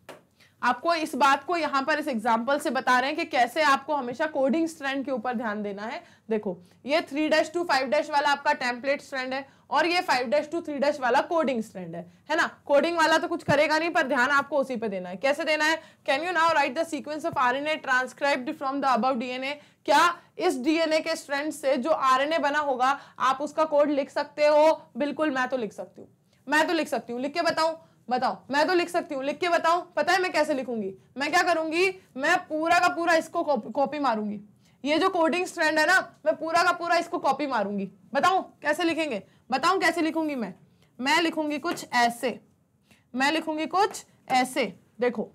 आपको इस बात को यहां पर इस एग्जाम्पल से बता रहे हैं कि कैसे आपको हमेशा कोडिंग स्ट्रैंड के ऊपर ध्यान देना है देखो ये three dash to five dash वाला आपका टेम्पलेट स्ट्रैंड है और ये five dash to three dash वाला कोडिंग स्ट्रैंड है है ना कोडिंग वाला तो कुछ करेगा नहीं पर ध्यान आपको उसी पे देना है कैसे देना है can you now write the sequence of R N A transcribed from the अब डीएनए क्या इस डीएनए के स्ट्रेंड से जो ए बना होगा आप उसका कोड लिख सकते हो बिल्कुल मैं तो लिख सकती हूँ मैं तो लिख सकती हूँ लिख के बताऊँ बताओ मैं तो लिख सकती हूँ लिख के बताओ पता है मैं कैसे लिखूंगी मैं क्या करूंगी मैं पूरा का पूरा इसको कॉपी मारूंगी ये जो कोडिंग स्ट्रैंड है ना मैं पूरा का पूरा इसको कॉपी मारूंगी बताओ कैसे लिखेंगे बताओ कैसे लिखूंगी मैं मैं लिखूंगी कुछ ऐसे मैं लिखूंगी कुछ ऐसे देखो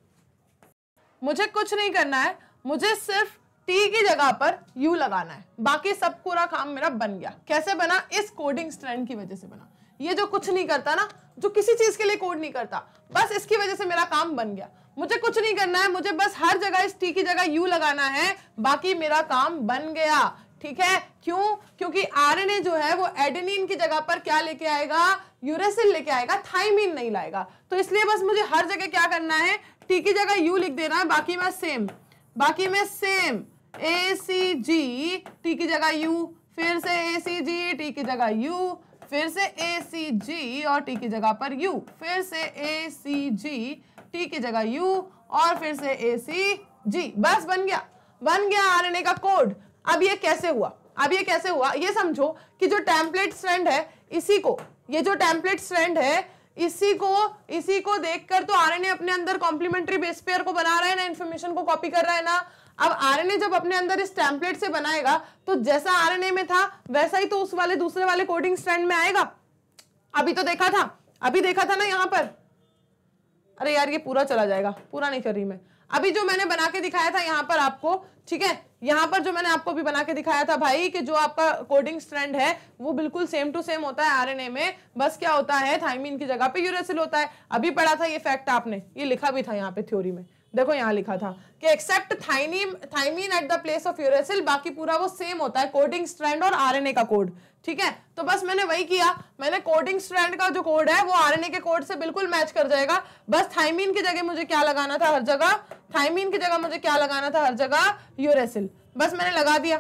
मुझे कुछ नहीं करना है मुझे सिर्फ टी की जगह पर यू लगाना है बाकी सब पूरा काम मेरा बन गया कैसे बना इस कोडिंग स्ट्रैंड की वजह से बना ये जो कुछ नहीं करता ना जो किसी चीज के लिए कोड नहीं करता बस इसकी वजह से मेरा काम बन गया मुझे कुछ नहीं करना है मुझे बस हर जगह इस टी की जगह यू लगाना है बाकी मेरा काम बन गया ठीक है क्यों क्योंकि आरएनए जो है वो एडेनिन की जगह पर क्या लेके आएगा यूरेसिल लेके आएगा थाइमिन नहीं लाएगा तो इसलिए बस मुझे हर जगह क्या करना है टी की जगह यू लिख देना है बाकी मैं सेम बाकी मैं सेम ए सी जी टी की जगह यू फिर से ए सी जी टी की जगह यू फिर से ए सी जी और टी की जगह पर यू फिर से ए सी जी टी की जगह यू और फिर से ए सी जी बस बन गया बन गया ए का कोड अब ये कैसे हुआ अब ये कैसे हुआ ये समझो कि जो टेम्पलेट स्ट्रेंड है इसी को ये जो टेम्पलेट स्ट्रेंड है इसी को इसी को देखकर तो आर एन ए अपने अंदर कॉम्प्लीमेंट्री बेस पेयर को बना रहा है ना इन्फॉर्मेशन को कॉपी कर रहा है ना अब आरएनए जब अपने अंदर इस टेम्पलेट से बनाएगा तो जैसा आरएनए में था वैसा ही तो उस वाले दूसरे वाले कोडिंग स्ट्रैंड में आएगा अभी तो देखा था अभी देखा था ना यहाँ पर अरे यार ये पूरा चला जाएगा पूरा नहीं कर रही मैं अभी जो मैंने बना के दिखाया था यहाँ पर आपको ठीक है यहाँ पर जो मैंने आपको भी बना के दिखाया था भाई कि जो आपका कोडिंग स्ट्रैंड है वो बिल्कुल सेम टू सेम होता है आरएनए में बस क्या होता है थाइमिन की जगह पे यूरेसिल होता है अभी पढ़ा था ये फैक्ट आपने ये लिखा भी था यहाँ पे थ्योरी में देखो यहाँ लिखा था कि except thymine at the place of uracil बाकी पूरा वो सेम होता है कोडिंग स्ट्रैंड और आरएनए का कोड ठीक है तो बस मैंने वही किया मैंने कोडिंग स्ट्रैंड का जो कोड है वो आरएनए के कोड से बिल्कुल मैच कर जाएगा बस थाइमीन की जगह मुझे क्या लगाना था हर जगह थाइमीन की जगह मुझे क्या लगाना था हर जगह यूरेसिल बस मैंने लगा दिया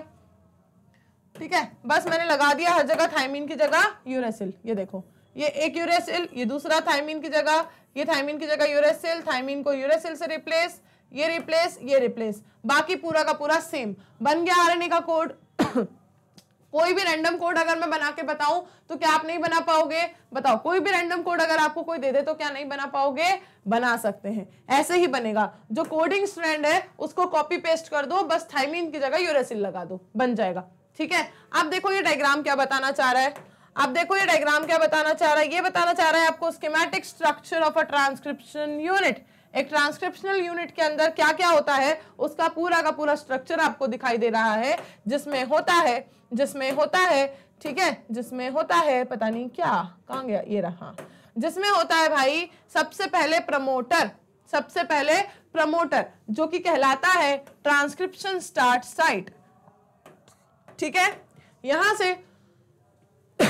ठीक है बस मैंने लगा दिया हर जगह थाइमीन की जगह यूरेसिल ये देखो ये एक यूरेसिल ये दूसरा थाइमीन की जगह ये थाइमिन की जगह यूरेसिल थाइमिन को यूरेसिल से रिप्लेस ये रिप्लेस ये रिप्लेस बाकी पूरा का पूरा सेम बन गया आरएनए का कोड कोई भी रैंडम कोड अगर मैं बना के बताऊं तो क्या आप नहीं बना पाओगे बताओ कोई भी रैंडम कोड अगर आपको कोई दे दे तो क्या नहीं बना पाओगे बना सकते हैं ऐसे ही बनेगा जो कोडिंग स्ट्रैंड है उसको कॉपी पेस्ट कर दो बस थाइमिन की जगह यूरेसिल लगा दो बन जाएगा ठीक है आप देखो ये डायग्राम क्या बताना चाह रहा है अब देखो ये डायग्राम क्या बताना चाह रहा है ये बताना चाह रहा है आपको schematic structure of a transcription unit एक ट्रांसक्रिप्शनल यूनिट के अंदर क्या क्या होता है उसका पूरा का पूरा स्ट्रक्चर आपको दिखाई दे रहा है जिसमें होता है जिसमें होता है ठीक है जिसमें होता है पता नहीं क्या कहा गया ये रहा जिसमें होता है भाई सबसे पहले प्रमोटर सबसे पहले प्रमोटर जो कि कहलाता है ट्रांसक्रिप्शन स्टार्ट साइट ठीक है यहां से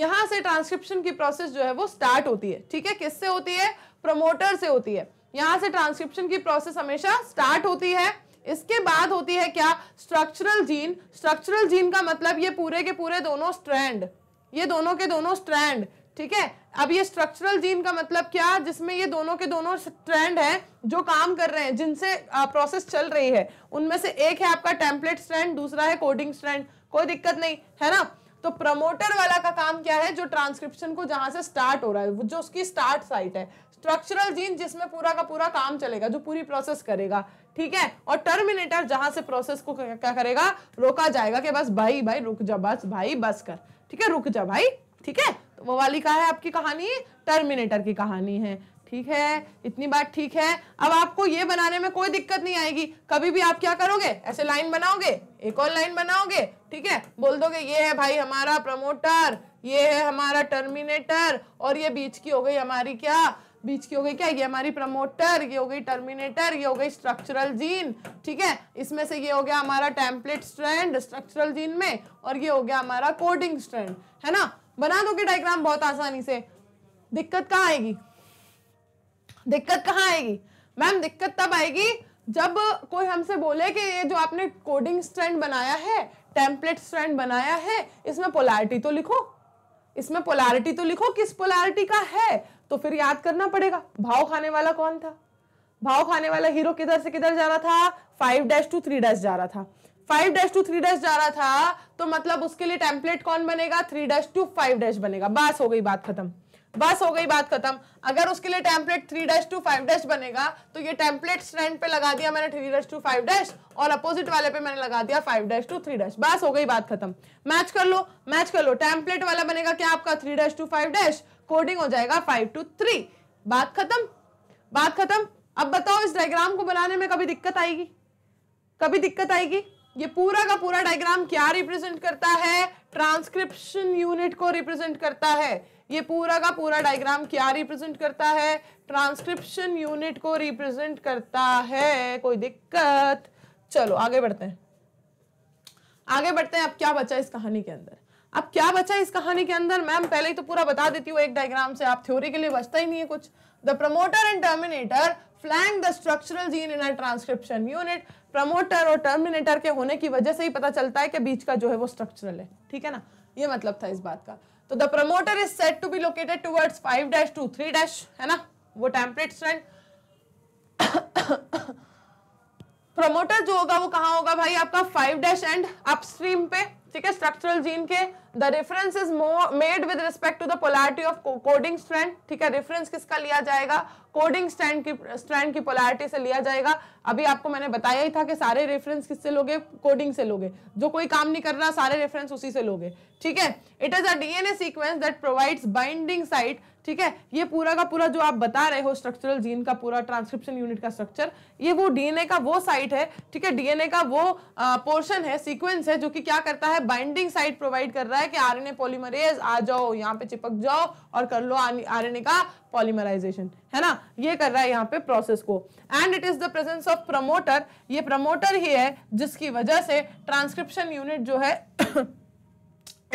यहां से ट्रांसक्रिप्शन की प्रोसेस जो है वो स्टार्ट होती है ठीक है किससे होती है प्रमोटर से होती है यहां से ट्रांसक्रिप्शन की प्रोसेस हमेशा स्टार्ट होती है इसके बाद होती है क्या स्ट्रक्चरल जीन स्ट्रक्चरल जीन का मतलब ये पूरे के पूरे दोनों स्ट्रैंड ये दोनों के दोनों स्ट्रैंड ठीक है अब ये स्ट्रक्चरल जीन का मतलब क्या जिसमें ये दोनों के दोनों स्ट्रैंड हैं जो काम कर रहे हैं जिनसे प्रोसेस चल रही है उनमें से एक है आपका टेम्पलेट स्ट्रैंड दूसरा है कोडिंग स्ट्रैंड कोई दिक्कत नहीं है ना तो प्रमोटर वाला का काम क्या है जो ट्रांसक्रिप्शन को जहां से स्टार्ट हो रहा है जो उसकी स्टार्ट साइट है स्ट्रक्चरल जीन जिसमें पूरा का पूरा काम चलेगा जो पूरी प्रोसेस करेगा ठीक है और टर्मिनेटर जहां से प्रोसेस को क्या करेगा रोका जाएगा कि बस भाई भाई रुक जा बस भाई बस कर ठीक है रुक जा भाई ठीक है तो वो वाली कहा है आपकी कहानी टर्मिनेटर की कहानी है ठीक है इतनी बात ठीक है अब आपको ये बनाने में कोई दिक्कत नहीं आएगी कभी भी आप क्या करोगे ऐसे लाइन बनाओगे एक और लाइन बनाओगे ठीक है बोल दोगे ये है भाई हमारा प्रमोटर ये है हमारा टर्मिनेटर और ये बीच की हो गई हमारी क्या बीच की हो गई क्या ये हमारी प्रमोटर ये हो गई टर्मिनेटर ये हो गई स्ट्रक्चरल जीन ठीक है इसमें से ये हो गया हमारा टेम्पलेट स्ट्रैंड स्ट्रक्चरल जीन में और ये हो गया हमारा कोडिंग स्ट्रैंड है ना बना दोगे डायग्राम बहुत आसानी से दिक्कत कहाँ आएगी दिक्कत कहाँ आएगी मैम दिक्कत तब आएगी जब कोई हमसे बोले कि ये जो आपने कोडिंग स्ट्रेंड बनाया है टेम्पलेट स्ट्रेंड बनाया है इसमें पोलैरिटी तो लिखो इसमें पोलैरिटी तो लिखो किस पोलैरिटी का है तो फिर याद करना पड़ेगा भाव खाने वाला कौन था भाव खाने वाला हीरो किधर से किधर जा रहा था five dash to three dash जा रहा था five dash to three dash जा रहा था तो मतलब उसके लिए टेम्पलेट कौन बनेगा three dash to five dash बनेगा बस हो गई बात खत्म बस हो गई बात खत्म अगर उसके लिए template three dash to five dash बनेगा तो ये टेम्पलेट स्टैंड पे लगा दिया मैंने three dash to five dash और अपोजिट वाले पे मैंने लगा दिया five dash to three dash बस हो गई बात खत्म मैच कर लो मैच कर लो टेम्पलेट वाला बनेगा क्या आपका three dash to five dash coding हो जाएगा फाइव टू थ्री बात खत्म बात खत्म अब बताओ इस डायग्राम को बनाने में कभी दिक्कत आएगी कभी दिक्कत आएगी ये पूरा का पूरा डायग्राम क्या रिप्रेजेंट करता है ट्रांसक्रिप्शन यूनिट को रिप्रेजेंट करता है ये पूरा का पूरा डायग्राम क्या रिप्रेजेंट करता है ट्रांसक्रिप्शन यूनिट को रिप्रेजेंट करता है कोई दिक्कत चलो आगे बढ़ते हैं आगे बढ़ते हैं अब क्या बचा इस कहानी के अंदर अब क्या बचा इस कहानी के अंदर मैम पहले ही तो पूरा बता देती हूँ एक डायग्राम से आप थ्योरी के लिए बचता ही नहीं है कुछ the promoter and terminator flank the structural gene in transcription unit promoter और टर्मिनेटर के होने की वजह से ही पता चलता है कि बीच का जो है वो स्ट्रक्चरल है ठीक है ना ये मतलब था इस बात का तो the promoter is set to be located towards five dash to three dash है ना वो टेम्परेट स्टैंड प्रमोटर जो होगा वो कहा होगा भाई आपका फाइव डैश एंड अपस्ट्रीम पे ठीक है स्ट्रक्चरल जीन के reference reference is made with respect to the polarity of coding strand ठीक है रेफरेंस किसका लिया जाएगा कोडिंग strand की strand की polarity से लिया जाएगा अभी आपको मैंने बताया ही था कि सारे रेफरेंस किससे लोगे कोडिंग से लोगे जो कोई काम नहीं कर रहा सारे रेफरेंस उसी से लोगे ठीक है it is a DNA sequence that provides binding site ठीक है ये पूरा का पूरा जो आप बता रहे हो स्ट्रक्चरल जीन का पूरा ट्रांसक्रिप्शन यूनिट का स्ट्रक्चर ये वो डीएनए का वो साइट है ठीक है डीएनए का वो पोर्शन है सीक्वेंस है जो कि क्या करता है बाइंडिंग साइट प्रोवाइड कर रहा है है कि आरएनए पॉलीमरेज आ जाओ यहाँ पे चिपक जाओ और कर लो आरएनए का पॉलीमराइजेशन है ना ये कर रहा है यहाँ पे प्रोसेस को and it is the presence of promoter ये प्रमोटर ही है जिसकी वजह से ट्रांसक्रिप्शन यूनिट जो है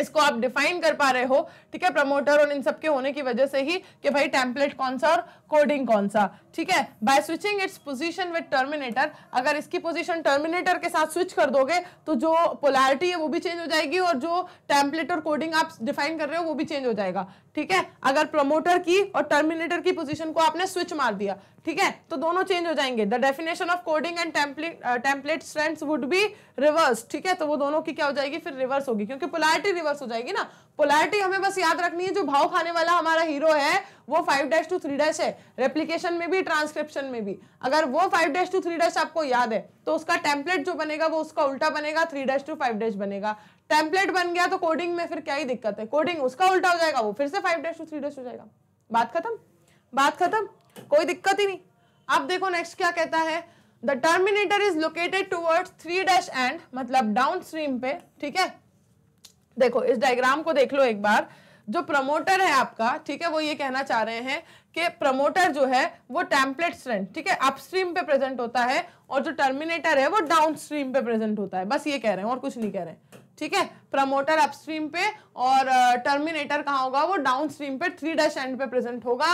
इसको आप डिफाइन कर पा रहे हो ठीक है प्रमोटर और इन सबके होने की वजह से ही कि भाई टेम्पलेट कौन सा और कोडिंग कौन सा ठीक है by switching its position with terminator अगर इसकी पोजिशन टर्मिनेटर के साथ स्विच कर दोगे तो जो पोलैरिटी है वो भी चेंज हो जाएगी और जो टेम्पलेट और कोडिंग आप डिफाइन कर रहे हो वो भी चेंज हो जाएगा ठीक है अगर प्रमोटर की और टर्मिनेटर की पोजिशन को आपने स्विच मार दिया ठीक है तो दोनों चेंज हो जाएंगे the definition of coding and template strength would be reverse ठीक है तो वो दोनों की क्या हो जाएगी फिर रिवर्स होगी क्योंकि पोलैरिटी रिवर्स हो जाएगी ना पोलैरिटी हमें बस याद रखनी है जो भाव खाने वाला हमारा हीरो है वो five dash to three dash है रेप्लीकेशन में भी ट्रांसक्रिप्शन में भी अगर वो five dash to three dash आपको याद है तो उसका टेम्पलेट जो बनेगा वो उसका उल्टा बनेगा three dash to five dash बनेगा टेम्पलेट बन गया तो कोडिंग में फिर क्या ही दिक्कत है कोडिंग उसका उल्टा हो जाएगा वो फिर से five dash to three dash हो जाएगा बात खत्म बात खत्म कोई दिक्कत ही नहीं आप देखो नेक्स्ट क्या कहता है the terminator is located towards three dash end मतलब डाउन स्ट्रीम पे ठीक है देखो इस डायग्राम को देख लो एक बार जो प्रमोटर है आपका ठीक है वो ये कहना चाह रहे हैं कि प्रमोटर जो है वो टैंपलेट स्ट्रेंथ ठीक है अपस्ट्रीम पे प्रेजेंट होता है और जो टर्मिनेटर है वो डाउनस्ट्रीम पे प्रेजेंट होता है बस ये कह रहे हैं और कुछ नहीं कह रहे हैं ठीक है प्रमोटर अपस्ट्रीम पे और टर्मिनेटर कहाँ होगा वो डाउनस्ट्रीम पे थ्री डैश एंड पे प्रेजेंट होगा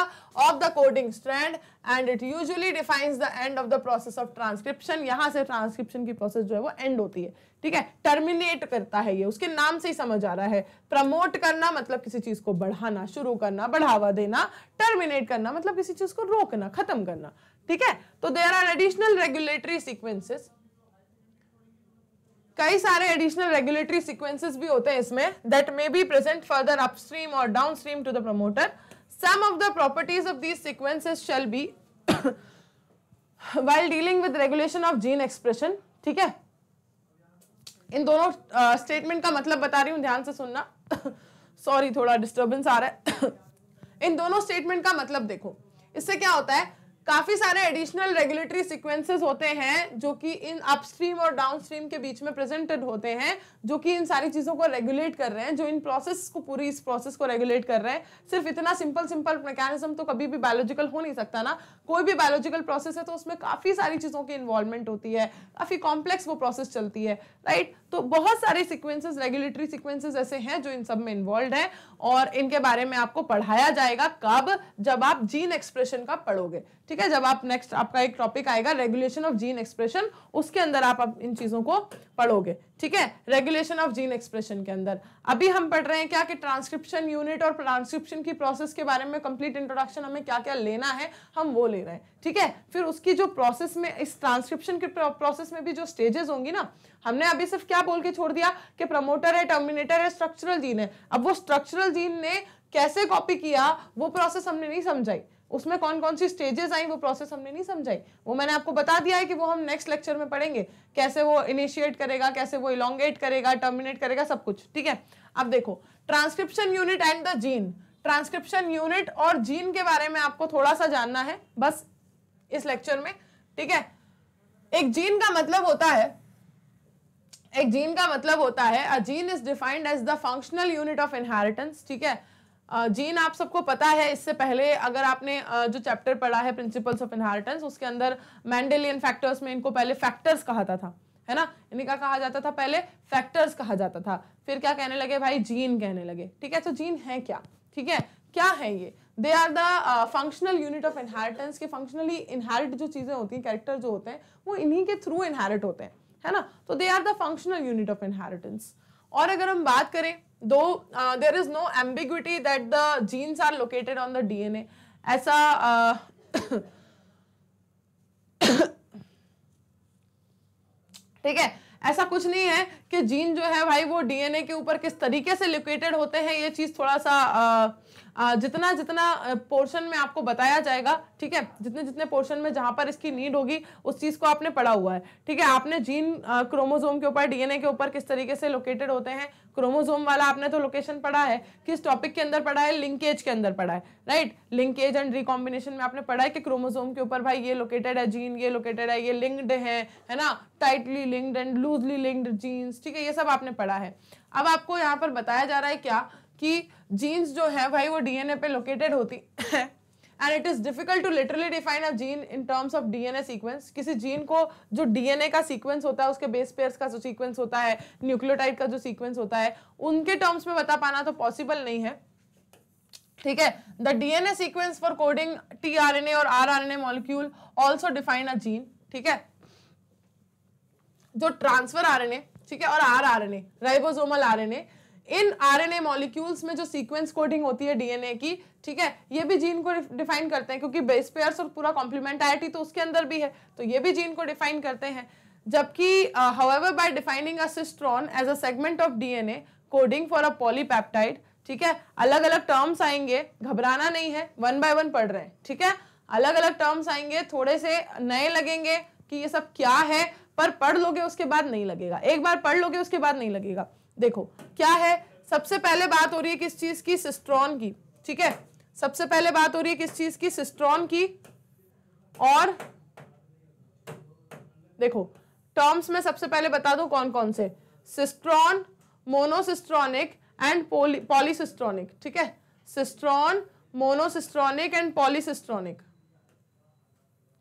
of the coding strand and it usually defines the end of the process of transcription यहां से ट्रांसक्रिप्शन की प्रोसेस जो है वो एंड होती है ठीक है टर्मिनेट करता है ये उसके नाम से ही समझ आ रहा है प्रमोट करना मतलब किसी चीज को बढ़ाना शुरू करना बढ़ावा देना टर्मिनेट करना मतलब किसी चीज को रोकना खत्म करना ठीक है तो there are additional regulatory sequences कई सारे एडिशनल रेगुलेटरी सिक्वेंसेस भी होते हैं इसमें that may be present further upstream और downstream to the promoter some of the properties of these sequences shall be while dealing with regulation of gene expression ठीक है इन दोनों स्टेटमेंट का मतलब बता रही हूँ ध्यान से सुनना सॉरी थोड़ा डिस्टर्बेंस आ रहा है इन दोनों स्टेटमेंट का मतलब देखो इससे क्या होता है काफी सारे एडिशनल रेगुलेटरी सीक्वेंसेस होते हैं जो कि इन अपस्ट्रीम और डाउनस्ट्रीम के बीच में प्रेजेंटेड होते हैं जो कि इन सारी चीज़ों को रेगुलेट कर रहे हैं जो इन प्रोसेस को पूरी इस प्रोसेस को रेगुलेट कर रहे हैं सिर्फ इतना सिंपल सिंपल मैकेनिज्म तो कभी भी बायोलॉजिकल हो नहीं सकता ना कोई भी बायोलॉजिकल प्रोसेस है तो उसमें काफ़ी सारी चीज़ों की इन्वॉल्वमेंट होती है काफ़ी कॉम्प्लेक्स वो प्रोसेस चलती है राइट तो बहुत सारे सिक्वेंसेज रेगुलेटरी सिक्वेंसेज ऐसे हैं जो इन सब में इन्वॉल्व हैं और इनके बारे में आपको पढ़ाया जाएगा कब जब आप जीन एक्सप्रेशन का पढ़ोगे ठीक है जब आप नेक्स्ट आपका एक टॉपिक आएगा रेगुलेशन ऑफ जीन एक्सप्रेशन उसके अंदर आप, आप इन चीज़ों को पढ़ोगे ठीक है रेगुलेशन ऑफ जीन एक्सप्रेशन के अंदर अभी हम पढ़ रहे हैं क्या कि ट्रांसक्रिप्शन यूनिट और ट्रांसक्रिप्शन की प्रोसेस के बारे में कंप्लीट इंट्रोडक्शन हमें क्या क्या लेना है हम वो ले ले रहे हैं ठीक है फिर उसकी जो प्रोसेस में इस ट्रांसक्रिप्शन के प्रोसेस में भी जो स्टेजेस होंगी ना हमने अभी सिर्फ क्या बोल के छोड़ दिया कि प्रमोटर है टर्मिनेटर है स्ट्रक्चरल जीन है अब वो स्ट्रक्चरल जीन ने कैसे कॉपी किया वो प्रोसेस हमने नहीं समझाई उसमें कौन कौन सी स्टेजेस आई वो प्रोसेस हमने नहीं समझाई वो मैंने आपको बता दिया है कि वो हम नेक्स्ट लेक्चर में पढ़ेंगे कैसे वो इनिशिएट करेगा कैसे वो इलांगेट करेगा टर्मिनेट करेगा सब कुछ ठीक है अब देखो transcription unit and the gene transcription unit और जीन के बारे में आपको थोड़ा सा जानना है बस इस लेक्चर में ठीक है एक जीन का मतलब होता है एक जीन का मतलब होता है a gene is defined as the functional unit of inheritance ठीक है जीन आप सबको पता है इससे पहले अगर आपने जो चैप्टर पढ़ा है प्रिंसिपल्स ऑफ इनहेरिटेंस उसके अंदर मैंडेलियन फैक्टर्स में इनको पहले फैक्टर्स कहा था है ना इन्हें क्या कहा जाता था पहले फैक्टर्स कहा जाता था फिर क्या कहने लगे भाई जीन कहने लगे ठीक है तो जीन है क्या ठीक है क्या है ये they are the functional unit of inheritance के फंक्शनली इनहेरिट जो चीज़ें होती हैं कैरेक्टर जो होते हैं वो इन्हीं के थ्रू इनहेरिट होते हैं है ना तो they are the functional unit of inheritance और अगर हम बात करें though there is no ambiguity that the genes are located on the DNA ऐसा uh, ठीक uh, है ऐसा कुछ नहीं है कि जीन जो है भाई वो डीएनए के ऊपर किस तरीके से लोकेटेड होते हैं ये चीज़ थोड़ा सा आ, जितना जितना पोर्शन में आपको बताया जाएगा ठीक है जितने जितने पोर्शन में जहाँ पर इसकी नीड होगी उस चीज़ को आपने पढ़ा हुआ है ठीक है आपने जीन क्रोमोजोम के ऊपर डीएनए के ऊपर किस तरीके से लोकेटेड होते हैं क्रोमोजोम वाला आपने तो लोकेशन पढ़ा है किस टॉपिक के अंदर पढ़ा है लिंकेज के अंदर पढ़ा है राइट लिंकेज एंड रिकॉम्बिनेशन में आपने पढ़ा है कि क्रोमोजोम के ऊपर भाई ये लोकेटेड है जीन ये लोकेटेड है ये लिंक्ड है है ना tightly linked and loosely linked genes ठीक है ये सब आपने पढ़ा है अब आपको यहाँ पर बताया जा रहा है क्या कि जीन्स जो है भाई वो डीएनए पे लोकेटेड होती है and it is difficult to literally define a gene in terms of DNA sequence किसी जीन को जो डीएनए का सीक्वेंस होता है उसके बेस पेयर्स का जो सीक्वेंस होता है न्यूक्लियोटाइड का जो सीक्वेंस होता है उनके टर्म्स में बता पाना तो पॉसिबल नहीं है ठीक है the DNA sequence for coding T R N A और R R N A molecule also define a gene ठीक है जो ट्रांसफर आर एन ए ठीक है और R R N A ribosomal R N A in RNA molecules में जो sequence coding होती है डीएनए की ठीक है ये भी जीन को डिफाइन करते हैं क्योंकि बेस पेयर्स और पूरा कॉम्प्लीमेंटारिटी तो उसके अंदर भी है तो ये भी जीन को डिफाइन करते हैं जबकि however by defining a as a segment of DNA coding for a polypeptide ठीक है अलग अलग टर्म्स आएंगे घबराना नहीं है वन बाय वन पढ़ रहे हैं ठीक है अलग अलग टर्म्स आएंगे थोड़े से नए लगेंगे कि ये सब क्या है पर पढ़ लोगे उसके बाद नहीं लगेगा एक बार पढ़ लोगे उसके बाद नहीं लगेगा देखो क्या है सबसे पहले बात हो रही है किस चीज की सिस्ट्रॉन की ठीक है सबसे पहले बात हो रही है किस चीज की सिस्ट्रॉन की और देखो टर्म्स में सबसे पहले बता दो कौन कौन से सिस्ट्रॉन मोनोसिस्ट्रॉनिक एंड पॉलीसिस्ट्रॉनिक ठीक है सिस्ट्रॉन मोनोसिस्ट्रॉनिक एंड पॉलीसिस्ट्रॉनिक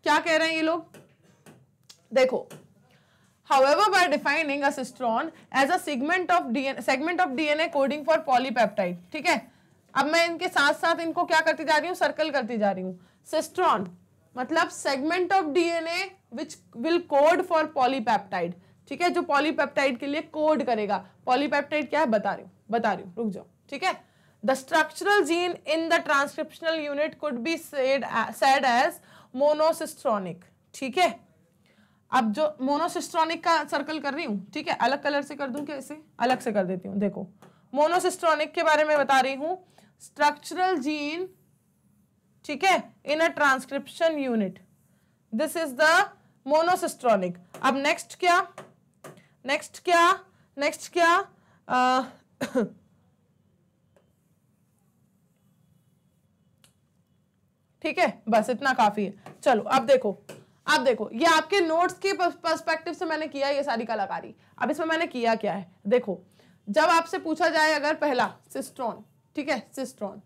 क्या कह रहे हैं ये लोग देखो However, by defining a cistron as a segment of DNA, segment of DNA coding for polypeptide, ठीक है अब मैं इनके साथ साथ इनको क्या करती जा रही हूँ सर्कल करती जा रही हूँ सिस्ट्रॉन मतलब segment of DNA which will code for polypeptide ठीक है जो पॉलीपेप्टाइड के लिए कोड करेगा पॉलीपेप्टाइड क्या है बता रही हूँ बता रही हूँ रुक जाओ ठीक है the structural gene in the transcriptional unit could be said as monocistronic ठीक है अब जो मोनोसिस्ट्रॉनिक का सर्कल कर रही हूँ ठीक है अलग कलर से कर दू क्या इसे अलग से कर देती हूँ देखो मोनोसिस्ट्रॉनिक के बारे में बता रही हूँ स्ट्रक्चरल जीन ठीक है in a transcription unit this is the monocistronic अब नेक्स्ट क्या नेक्स्ट क्या नेक्स्ट क्या uh, ठीक है बस इतना काफी है चलो अब देखो अब देखो ये आपके नोट्स के पर्सपेक्टिव से मैंने किया ये सारी कलाकारी अब इसमें मैंने किया क्या है देखो जब आपसे पूछा जाए अगर पहला सिस्ट्रॉन ठीक है सिस्ट्रॉन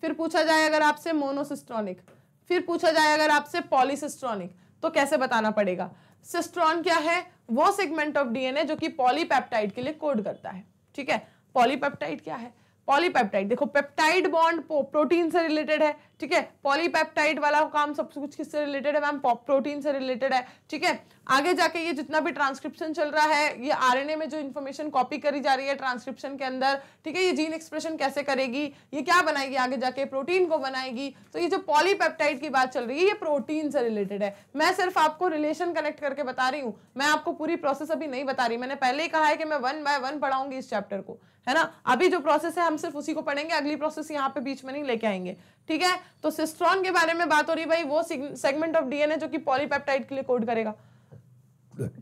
फिर पूछा जाए अगर आपसे मोनोसिस्ट्रॉनिक फिर पूछा जाए अगर आपसे पॉलीसिस्ट्रॉनिक तो कैसे बताना पड़ेगा सिस्ट्रॉन क्या है वो सेगमेंट ऑफ डीएनए जो कि पॉलीपेप्टाइड के लिए कोड करता है ठीक है पॉलीपेप्टाइड क्या है पॉलीपेप्टाइड देखो पेप्टाइड बॉन्ड प्रोटीन से रिलेटेड है ठीक है पॉलीपेप्टाइड वाला काम सब कुछ किससे रिलेटेड है मैम प्रोटीन से रिलेटेड है ठीक है आगे जाके ये जितना भी ट्रांसक्रिप्शन चल रहा है ये आरएनए में जो इन्फॉर्मेशन कॉपी करी जा रही है ट्रांसक्रिप्शन के अंदर ठीक है ये जीन एक्सप्रेशन कैसे करेगी ये क्या बनाएगी आगे जाके प्रोटीन को बनाएगी तो ये जो पॉलीपेप्टाइड की बात चल रही है ये प्रोटीन से रिलेटेड है मैं सिर्फ आपको रिलेशन कनेक्ट करके बता रही हूँ मैं आपको पूरी प्रोसेस अभी नहीं बता रही मैंने पहले ही कहा है कि मैं वन बाय वन पढ़ाऊंगी इस चैप्टर को है ना अभी जो प्रोसेस है हम सिर्फ उसी को पढ़ेंगे अगली प्रोसेस यहाँ पे बीच में नहीं लेके आएंगे ठीक है तो सिस्ट्रॉन के बारे में बात हो रही भाई वो सेगमेंट ऑफ डीएनए जो कि पॉलीपेप्टाइड के लिए कोड करेगा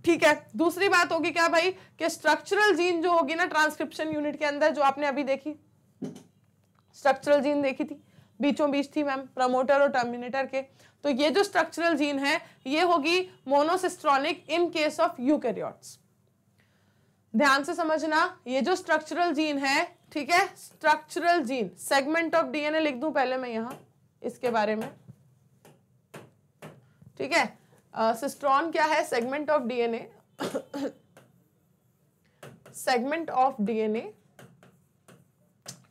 ठीक है दूसरी बात होगी क्या भाई कि स्ट्रक्चरल जीन जो होगी ना ट्रांसक्रिप्शन यूनिट के अंदर जो आपने अभी देखी स्ट्रक्चरल जीन देखी थी बीचों बीच थी मैम प्रमोटर और टर्मिनेटर के तो ये जो स्ट्रक्चरल जीन है ये होगी monocistronic in case of eukaryotes ध्यान से समझना ये जो स्ट्रक्चरल जीन है ठीक है structural gene segment of DNA लिख दूं पहले मैं यहां इसके बारे में ठीक है सिस्ट्रॉन क्या है segment of DNA segment of DNA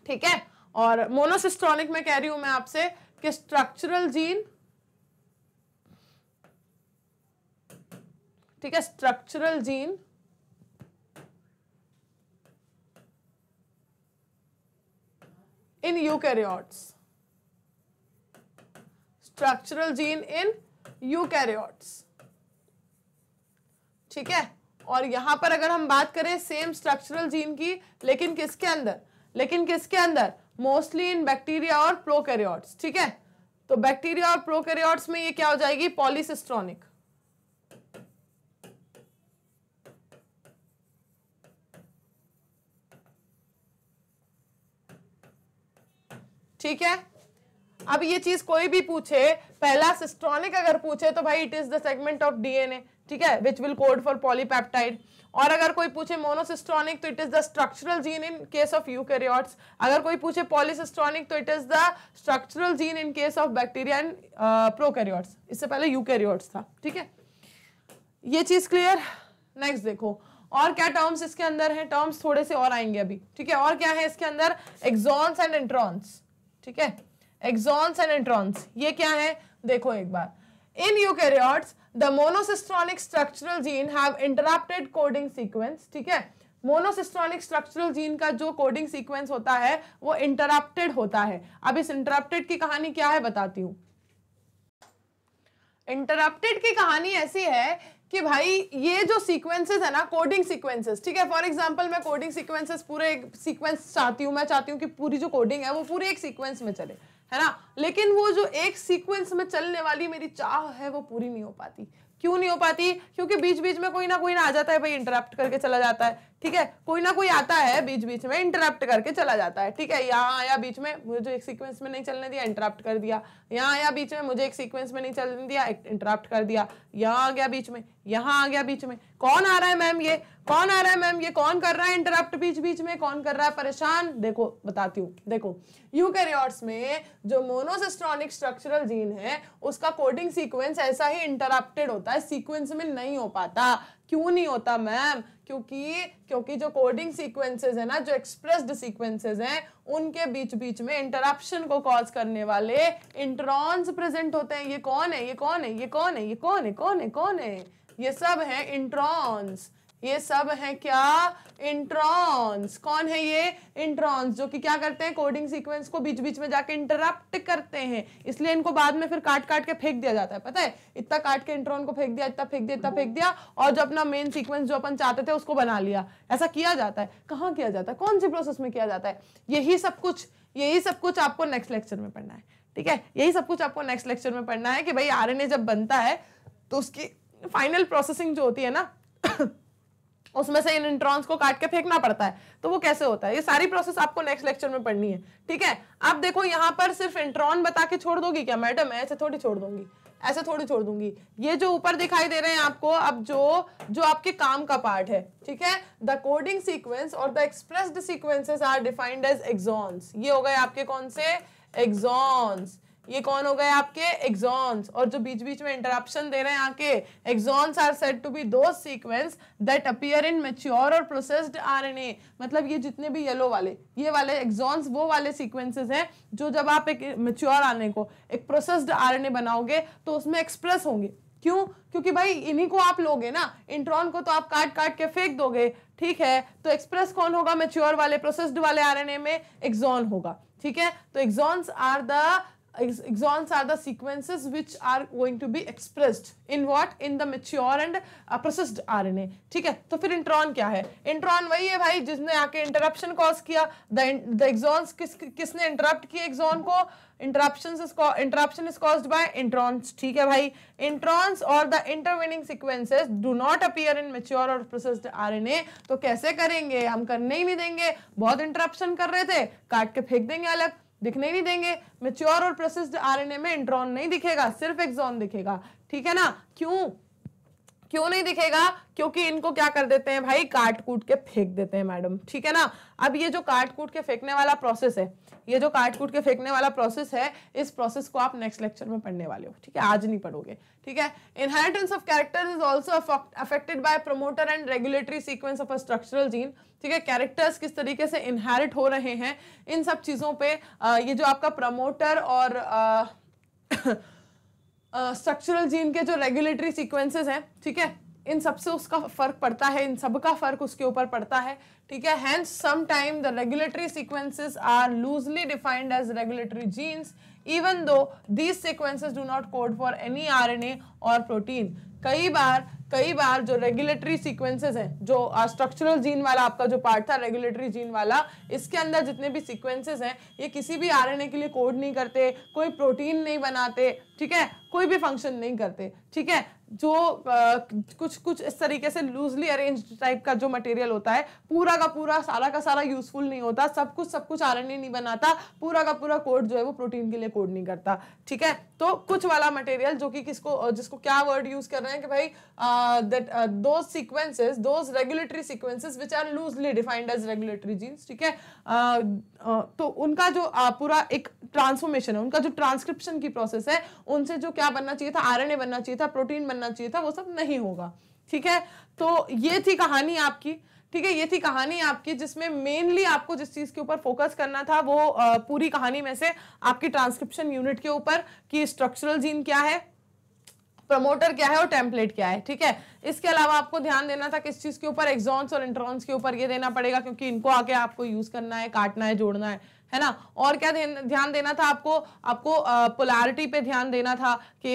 ठीक है और मोनोसिस्ट्रॉनिक में कह रही हूं मैं आपसे कि स्ट्रक्चरल जीन ठीक है स्ट्रक्चरल जीन यू eukaryotes structural gene in eukaryotes ठीक है और यहां पर अगर हम बात करें सेम स्ट्रक्चरल जीन की लेकिन किसके अंदर लेकिन किसके अंदर मोस्टली इन बैक्टीरिया और प्रोकैरियोट्स ठीक है तो बैक्टीरिया और प्रोकैरियोट्स में ये क्या हो जाएगी पॉलीसिस्ट्रॉनिक ठीक है अब ये चीज कोई भी पूछे पहला सिस्ट्रॉनिक अगर पूछे तो भाई it is the segment of DNA ठीक है which will code for polypeptide और अगर कोई पूछे मोनोसिस्ट्रॉनिक तो it is the structural gene in case of eukaryotes अगर कोई पूछे पॉलीसिस्ट्रॉनिक तो it is the structural gene in case of bacteria and prokaryotes इससे पहले यूकैरियोट्स था ठीक है ये चीज क्लियर नेक्स्ट देखो और क्या टर्म्स इसके अंदर है टर्म्स थोड़े से और आएंगे अभी ठीक है और क्या है इसके अंदर एक्सॉन्स एंड एंट्रॉन्स ठीक है एक्सॉन्स एंड एंट्रॉन्स ये क्या है देखो एक बार in eukaryotes the monocistronic structural gene have interrupted coding sequence ठीक है मोनोसिस्ट्रॉनिक स्ट्रक्चरल जीन का जो कोडिंग सीक्वेंस होता है वो इंटरप्टेड होता है अब इस इंटरप्टेड की कहानी क्या है बताती हूँ इंटरप्टेड की कहानी ऐसी है कि भाई ये जो सीक्वेंसेस है ना कोडिंग सीक्वेंसेस ठीक है फॉर एग्जांपल मैं कोडिंग सीक्वेंसेस पूरे एक सीक्वेंस चाहती हूँ मैं चाहती हूँ कि पूरी जो कोडिंग है वो पूरे एक सीक्वेंस में चले है ना लेकिन वो जो एक सीक्वेंस में चलने वाली मेरी चाह है वो पूरी नहीं हो पाती क्यों नहीं हो पाती क्योंकि बीच बीच में कोई ना कोई ना आ जाता है भाई इंटरप्ट करके चला जाता है ठीक है कोई ना कोई आता है बीच बीच में इंटरप्ट करके चला जाता है ठीक है यहाँ आया बीच में मुझे एक सीक्वेंस में नहीं चलने दिया इंटरप्ट कर दिया यहाँ आया बीच में मुझे एक सीक्वेंस में नहीं चलने दिया इंटरप्ट कर दिया यहाँ आ गया बीच में यहाँ आ गया बीच में कौन आ रहा है मैम ये कौन आ रहा है मैम ये कौन कर रहा है इंटरप्ट बीच बीच में कौन कर रहा है परेशान देखो बताती हूँ देखो यू में जो मोनोसिस्ट्रॉनिक स्ट्रक्चरल जीन है उसका कोडिंग सीक्वेंस ऐसा ही इंटरप्टेड होता है सीक्वेंस में नहीं हो पाता क्यों नहीं होता मैम क्योंकि क्योंकि जो कोडिंग सीक्वेंसेस है ना जो एक्सप्रेस्ड सीक्वेंसेस हैं उनके बीच बीच में इंटरप्शन को कॉज करने वाले इंट्रॉन्स प्रेजेंट होते हैं ये कौन है ये कौन है ये कौन है ये कौन है कौन है कौन है ये सब है इंट्रॉन्स ये सब है क्या इंट्रॉन्स कौन है ये इंट्रॉन्स जो कि क्या करते हैं कोडिंग सीक्वेंस को बीच बीच में जाके इंटरप्ट करते हैं इसलिए इनको बाद में फिर काट काट के फेंक दिया जाता है पता है इतना काट के इंट्रॉन को फेंक दिया इतना फेंक दिया इतना फेंक दिया और जो अपना मेन सीक्वेंस जो अपन चाहते थे उसको बना लिया ऐसा किया जाता है कहाँ किया जाता है कौन सी प्रोसेस में किया जाता है यही सब कुछ यही सब कुछ आपको नेक्स्ट लेक्चर में पढ़ना है ठीक है यही सब कुछ आपको नेक्स्ट लेक्चर में पढ़ना है कि भाई आरएनए जब बनता है तो उसकी फाइनल प्रोसेसिंग जो होती है ना उसमें से इन इंट्रॉन्स को काट के फेंकना पड़ता है तो वो कैसे होता है ये सारी प्रोसेस आपको नेक्स्ट लेक्चर में पढ़नी है ठीक है आप देखो यहाँ पर सिर्फ इंट्रॉन बता के छोड़ दोगी क्या मैडम ऐसे थोड़ी छोड़ दूंगी ऐसे थोड़ी छोड़ दूंगी ये जो ऊपर दिखाई दे रहे हैं आपको अब जो जो आपके काम का पार्ट है ठीक है द कोडिंग सीक्वेंस और the expressed sequences are defined as exons ये हो गए आपके कौन से एग्जॉन्स ये कौन हो गए आपके एग्जॉन्स और जो बीच बीच में इंटरप्शन दे रहे हैं आके exons are set to be दो sequence that appear in mature or processed RNA मतलब ये जितने भी येलो वाले ये वाले एग्जॉन्स वो वाले सीक्वेंसेस हैं जो जब आप एक मेच्योर आरएनए को एक प्रोसेस्ड आरएनए बनाओगे तो उसमें एक्सप्रेस होंगे क्यों क्योंकि भाई इन्हीं को आप लोगे ना इंट्रॉन को तो आप काट काट के फेंक दोगे ठीक है तो एक्सप्रेस कौन होगा मेच्योर वाले प्रोसेस्ड वाले आरएनए में एग्जॉन होगा ठीक है तो exons are the exons are the sequences which are going to be expressed in what in the mature and uh, processed RNA ठीक है तो फिर इंट्रॉन क्या है इंट्रॉन वही है भाई जिसने आके इंटरप्शन कॉज किया द एग्जॉन्स किस किसने इंटरप्ट किया एग्जॉन को interruptions is interruption is caused by introns ठीक है भाई introns और the intervening sequences do not appear in mature or processed RNA तो कैसे करेंगे हम करने ही नहीं देंगे बहुत इंटरप्शन कर रहे थे काट के फेंक देंगे अलग दिखने नहीं देंगे मेच्योर और प्रोसेस्ड आरएनए में इंट्रॉन नहीं दिखेगा सिर्फ एक्सॉन दिखेगा ठीक है ना क्यों क्यों नहीं दिखेगा क्योंकि इनको क्या कर देते हैं भाई काट कूट के फेंक देते हैं मैडम ठीक है ना अब ये जो काट कूट के फेंकने वाला प्रोसेस है ये जो काट कूट के फेंकने वाला प्रोसेस है इस प्रोसेस को आप नेक्स्ट लेक्चर में पढ़ने वाले हो ठीक है आज नहीं पढ़ोगे ठीक है inheritance of character is also affected by promoter and regulatory sequence of a structural gene ठीक है कैरेक्टर्स किस तरीके से इनहेरिट हो रहे हैं इन सब चीज़ों पर ये जो आपका प्रमोटर और स्ट्रक्चरल जीन के जो रेगुलेटरी सीक्वेंसेस हैं ठीक है इन सबसे उसका फ़र्क पड़ता है इन सब का फ़र्क उसके ऊपर पड़ता है ठीक है हैंस टाइम the regulatory sequences are loosely defined as regulatory genes even though these sequences do not code for any RNA or protein कई बार कई बार जो रेगुलेटरी सीक्वेंसेस हैं जो स्ट्रक्चरल जीन वाला आपका जो पार्ट था रेगुलेटरी जीन वाला इसके अंदर जितने भी सीक्वेंसेस हैं ये किसी भी आरएनए के लिए कोड नहीं करते कोई प्रोटीन नहीं बनाते ठीक है कोई भी फंक्शन नहीं करते ठीक है जो आ, कुछ कुछ इस तरीके से लूजली अरेंज टाइप का जो मटेरियल होता है पूरा का पूरा सारा का सारा यूजफुल नहीं होता सब कुछ सब कुछ आरण्य नहीं बनाता पूरा का पूरा कोड जो है वो प्रोटीन के लिए कोड नहीं करता ठीक है तो कुछ वाला मटेरियल जो कि किसको जिसको क्या वर्ड यूज कर रहे हैं कि भाई दैट दो सिक्वेंसेज दो regulatory sequences which are loosely defined as regulatory genes ठीक है uh, uh, तो उनका जो uh, पूरा एक ट्रांसफॉर्मेशन है उनका जो ट्रांसक्रिप्शन की प्रोसेस है उनसे जो क्या बनना चाहिए था आर बनना चाहिए था प्रोटीन बनना चाहिए था वो सब नहीं होगा ठीक है तो ये थी कहानी आपकी ठीक है ये थी कहानी आपकी जिसमें मेनली आपको जिस चीज़ के ऊपर फोकस करना था वो पूरी कहानी में से आपकी ट्रांसक्रिप्शन यूनिट के ऊपर कि स्ट्रक्चरल जीन क्या है प्रमोटर क्या है और टेम्पलेट क्या है ठीक है इसके अलावा आपको ध्यान देना था किस चीज़ के ऊपर एक्सॉन्स और इंट्रॉन्स के ऊपर ये देना पड़ेगा क्योंकि इनको आके आपको यूज़ करना है काटना है जोड़ना है है ना और क्या ध्यान देना था आपको आपको पोलैरिटी पे ध्यान देना था कि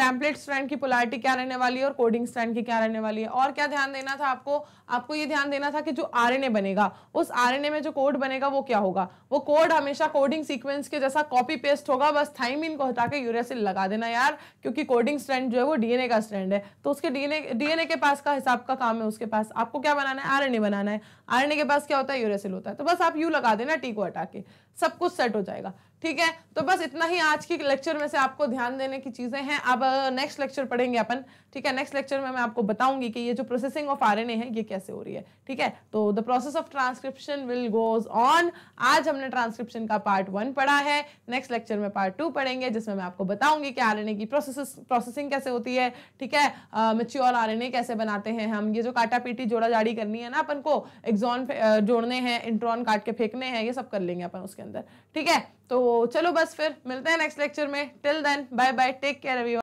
टेम्पलेट स्ट्रैंड की पोलैरिटी क्या रहने वाली है और कोडिंग स्ट्रैंड की क्या रहने वाली है और क्या ध्यान देना था आपको आपको ये ध्यान देना था कि जो आर बनेगा उस आर में जो कोड बनेगा वो क्या होगा वो कोड हमेशा कोडिंग सीक्वेंस के जैसा कॉपी पेस्ट होगा बस थाइमिन को हटा के यूरेसिल लगा देना यार क्योंकि कोडिंग स्ट्रैंड जो है वो डीएनए का स्ट्रैंड है तो उसके डीएनए डीएनए के पास का हिसाब का काम है उसके पास आपको क्या बनाना है आर बनाना है आरएनए के पास क्या होता है यूरेसिल होता है तो बस आप यू लगा देना टी को हटा के सब कुछ सेट हो जाएगा ठीक है तो बस इतना ही आज की लेक्चर में से आपको ध्यान देने की चीज़ें हैं अब नेक्स्ट लेक्चर पढ़ेंगे अपन ठीक है नेक्स्ट लेक्चर में मैं आपको बताऊंगी कि ये जो प्रोसेसिंग ऑफ आर है ये कैसे हो रही है ठीक है तो the process of transcription will goes on आज हमने ट्रांसक्रिप्शन का पार्ट वन पढ़ा है नेक्स्ट लेक्चर में पार्ट टू पढ़ेंगे जिसमें मैं आपको बताऊंगी कि आर की प्रोसेस प्रोसेसिंग कैसे होती है ठीक है मेच्योर आर कैसे बनाते हैं हम ये जो काटा पीटी जोड़ा जाड़ी करनी है ना अपन को एग्जॉन जोड़ने हैं इंट्रॉन काट के फेंकने हैं ये सब कर लेंगे अपन उसके अंदर ठीक है तो चलो बस फिर मिलते हैं नेक्स्ट लेक्चर में till then bye bye take care everyone